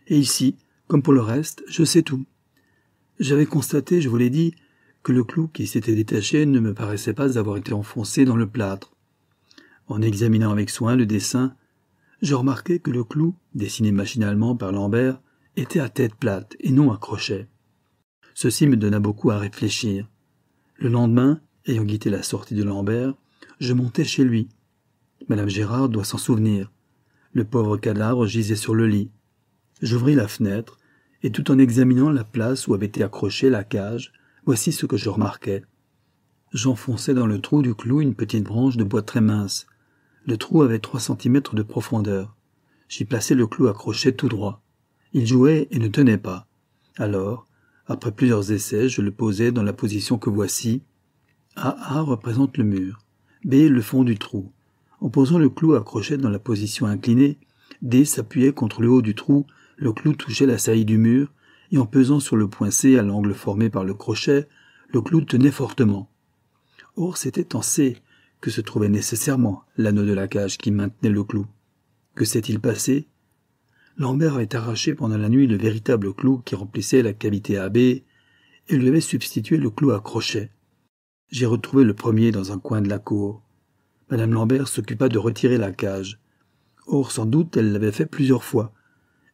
Et ici, comme pour le reste, je sais tout. J'avais constaté, je vous l'ai dit, que le clou qui s'était détaché ne me paraissait pas avoir été enfoncé dans le plâtre. En examinant avec soin le dessin, je remarquai que le clou, dessiné machinalement par Lambert, était à tête plate et non à crochet. Ceci me donna beaucoup à réfléchir. Le lendemain, ayant quitté la sortie de Lambert, je montai chez lui. Madame Gérard doit s'en souvenir. Le pauvre cadavre gisait sur le lit. J'ouvris la fenêtre, et tout en examinant la place où avait été accrochée la cage, voici ce que je remarquai. J'enfonçai dans le trou du clou une petite branche de bois très mince. Le trou avait trois centimètres de profondeur. J'y plaçai le clou accroché tout droit. Il jouait et ne tenait pas. Alors, après plusieurs essais, je le posai dans la position que voici. AA représente le mur, B le fond du trou. En posant le clou à crochet dans la position inclinée, D s'appuyait contre le haut du trou, le clou touchait la saillie du mur, et en pesant sur le point C à l'angle formé par le crochet, le clou tenait fortement. Or c'était en C que se trouvait nécessairement l'anneau de la cage qui maintenait le clou. Que s'est-il passé Lambert avait arraché pendant la nuit le véritable clou qui remplissait la cavité AB et lui avait substitué le clou à crochet. J'ai retrouvé le premier dans un coin de la cour. Madame Lambert s'occupa de retirer la cage. Or, sans doute, elle l'avait fait plusieurs fois.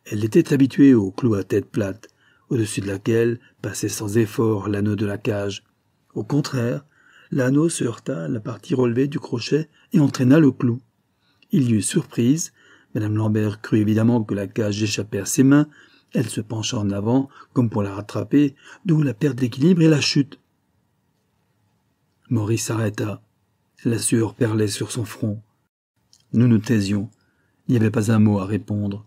Elle était habituée au clou à tête plate, au-dessus de laquelle passait sans effort l'anneau de la cage. Au contraire, l'anneau se heurta à la partie relevée du crochet et entraîna le clou. Il y eut surprise, Madame Lambert crut évidemment que la cage échappait à ses mains. Elle se pencha en avant, comme pour la rattraper, d'où la perte d'équilibre et la chute. Maurice s'arrêta. La sueur perlait sur son front. Nous nous taisions. Il n'y avait pas un mot à répondre.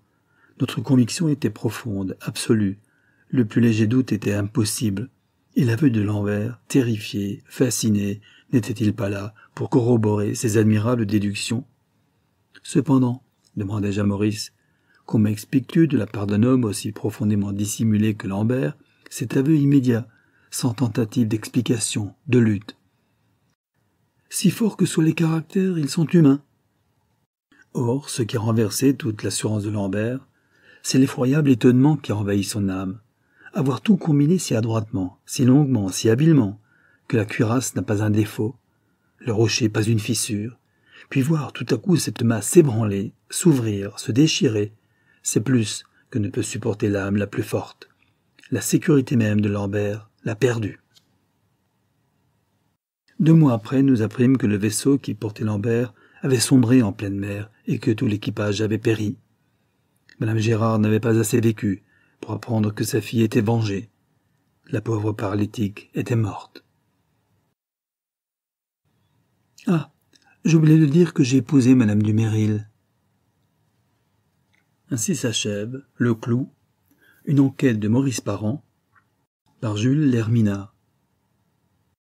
Notre conviction était profonde, absolue. Le plus léger doute était impossible. Et la vue de l'envers, terrifiée, fascinée, n'était-il pas là pour corroborer ses admirables déductions Cependant, demandai-je à Maurice. Comment expliques-tu, de la part d'un homme aussi profondément dissimulé que Lambert, cet aveu immédiat, sans tentative d'explication, de lutte Si forts que soient les caractères, ils sont humains. Or, ce qui renversait toute l'assurance de Lambert, c'est l'effroyable étonnement qui envahit son âme. Avoir tout combiné si adroitement, si longuement, si habilement, que la cuirasse n'a pas un défaut, le rocher pas une fissure, puis voir tout à coup cette masse s'ébranler, s'ouvrir, se déchirer, c'est plus que ne peut supporter l'âme la plus forte. La sécurité même de Lambert l'a perdue. Deux mois après, nous apprîmes que le vaisseau qui portait Lambert avait sombré en pleine mer et que tout l'équipage avait péri. Madame Gérard n'avait pas assez vécu pour apprendre que sa fille était vengée. La pauvre paralytique était morte. Ah, J'oubliais de dire que j'ai épousé Madame Duméril. Ainsi s'achève Le Clou, une enquête de Maurice Parent, par Jules Lermina.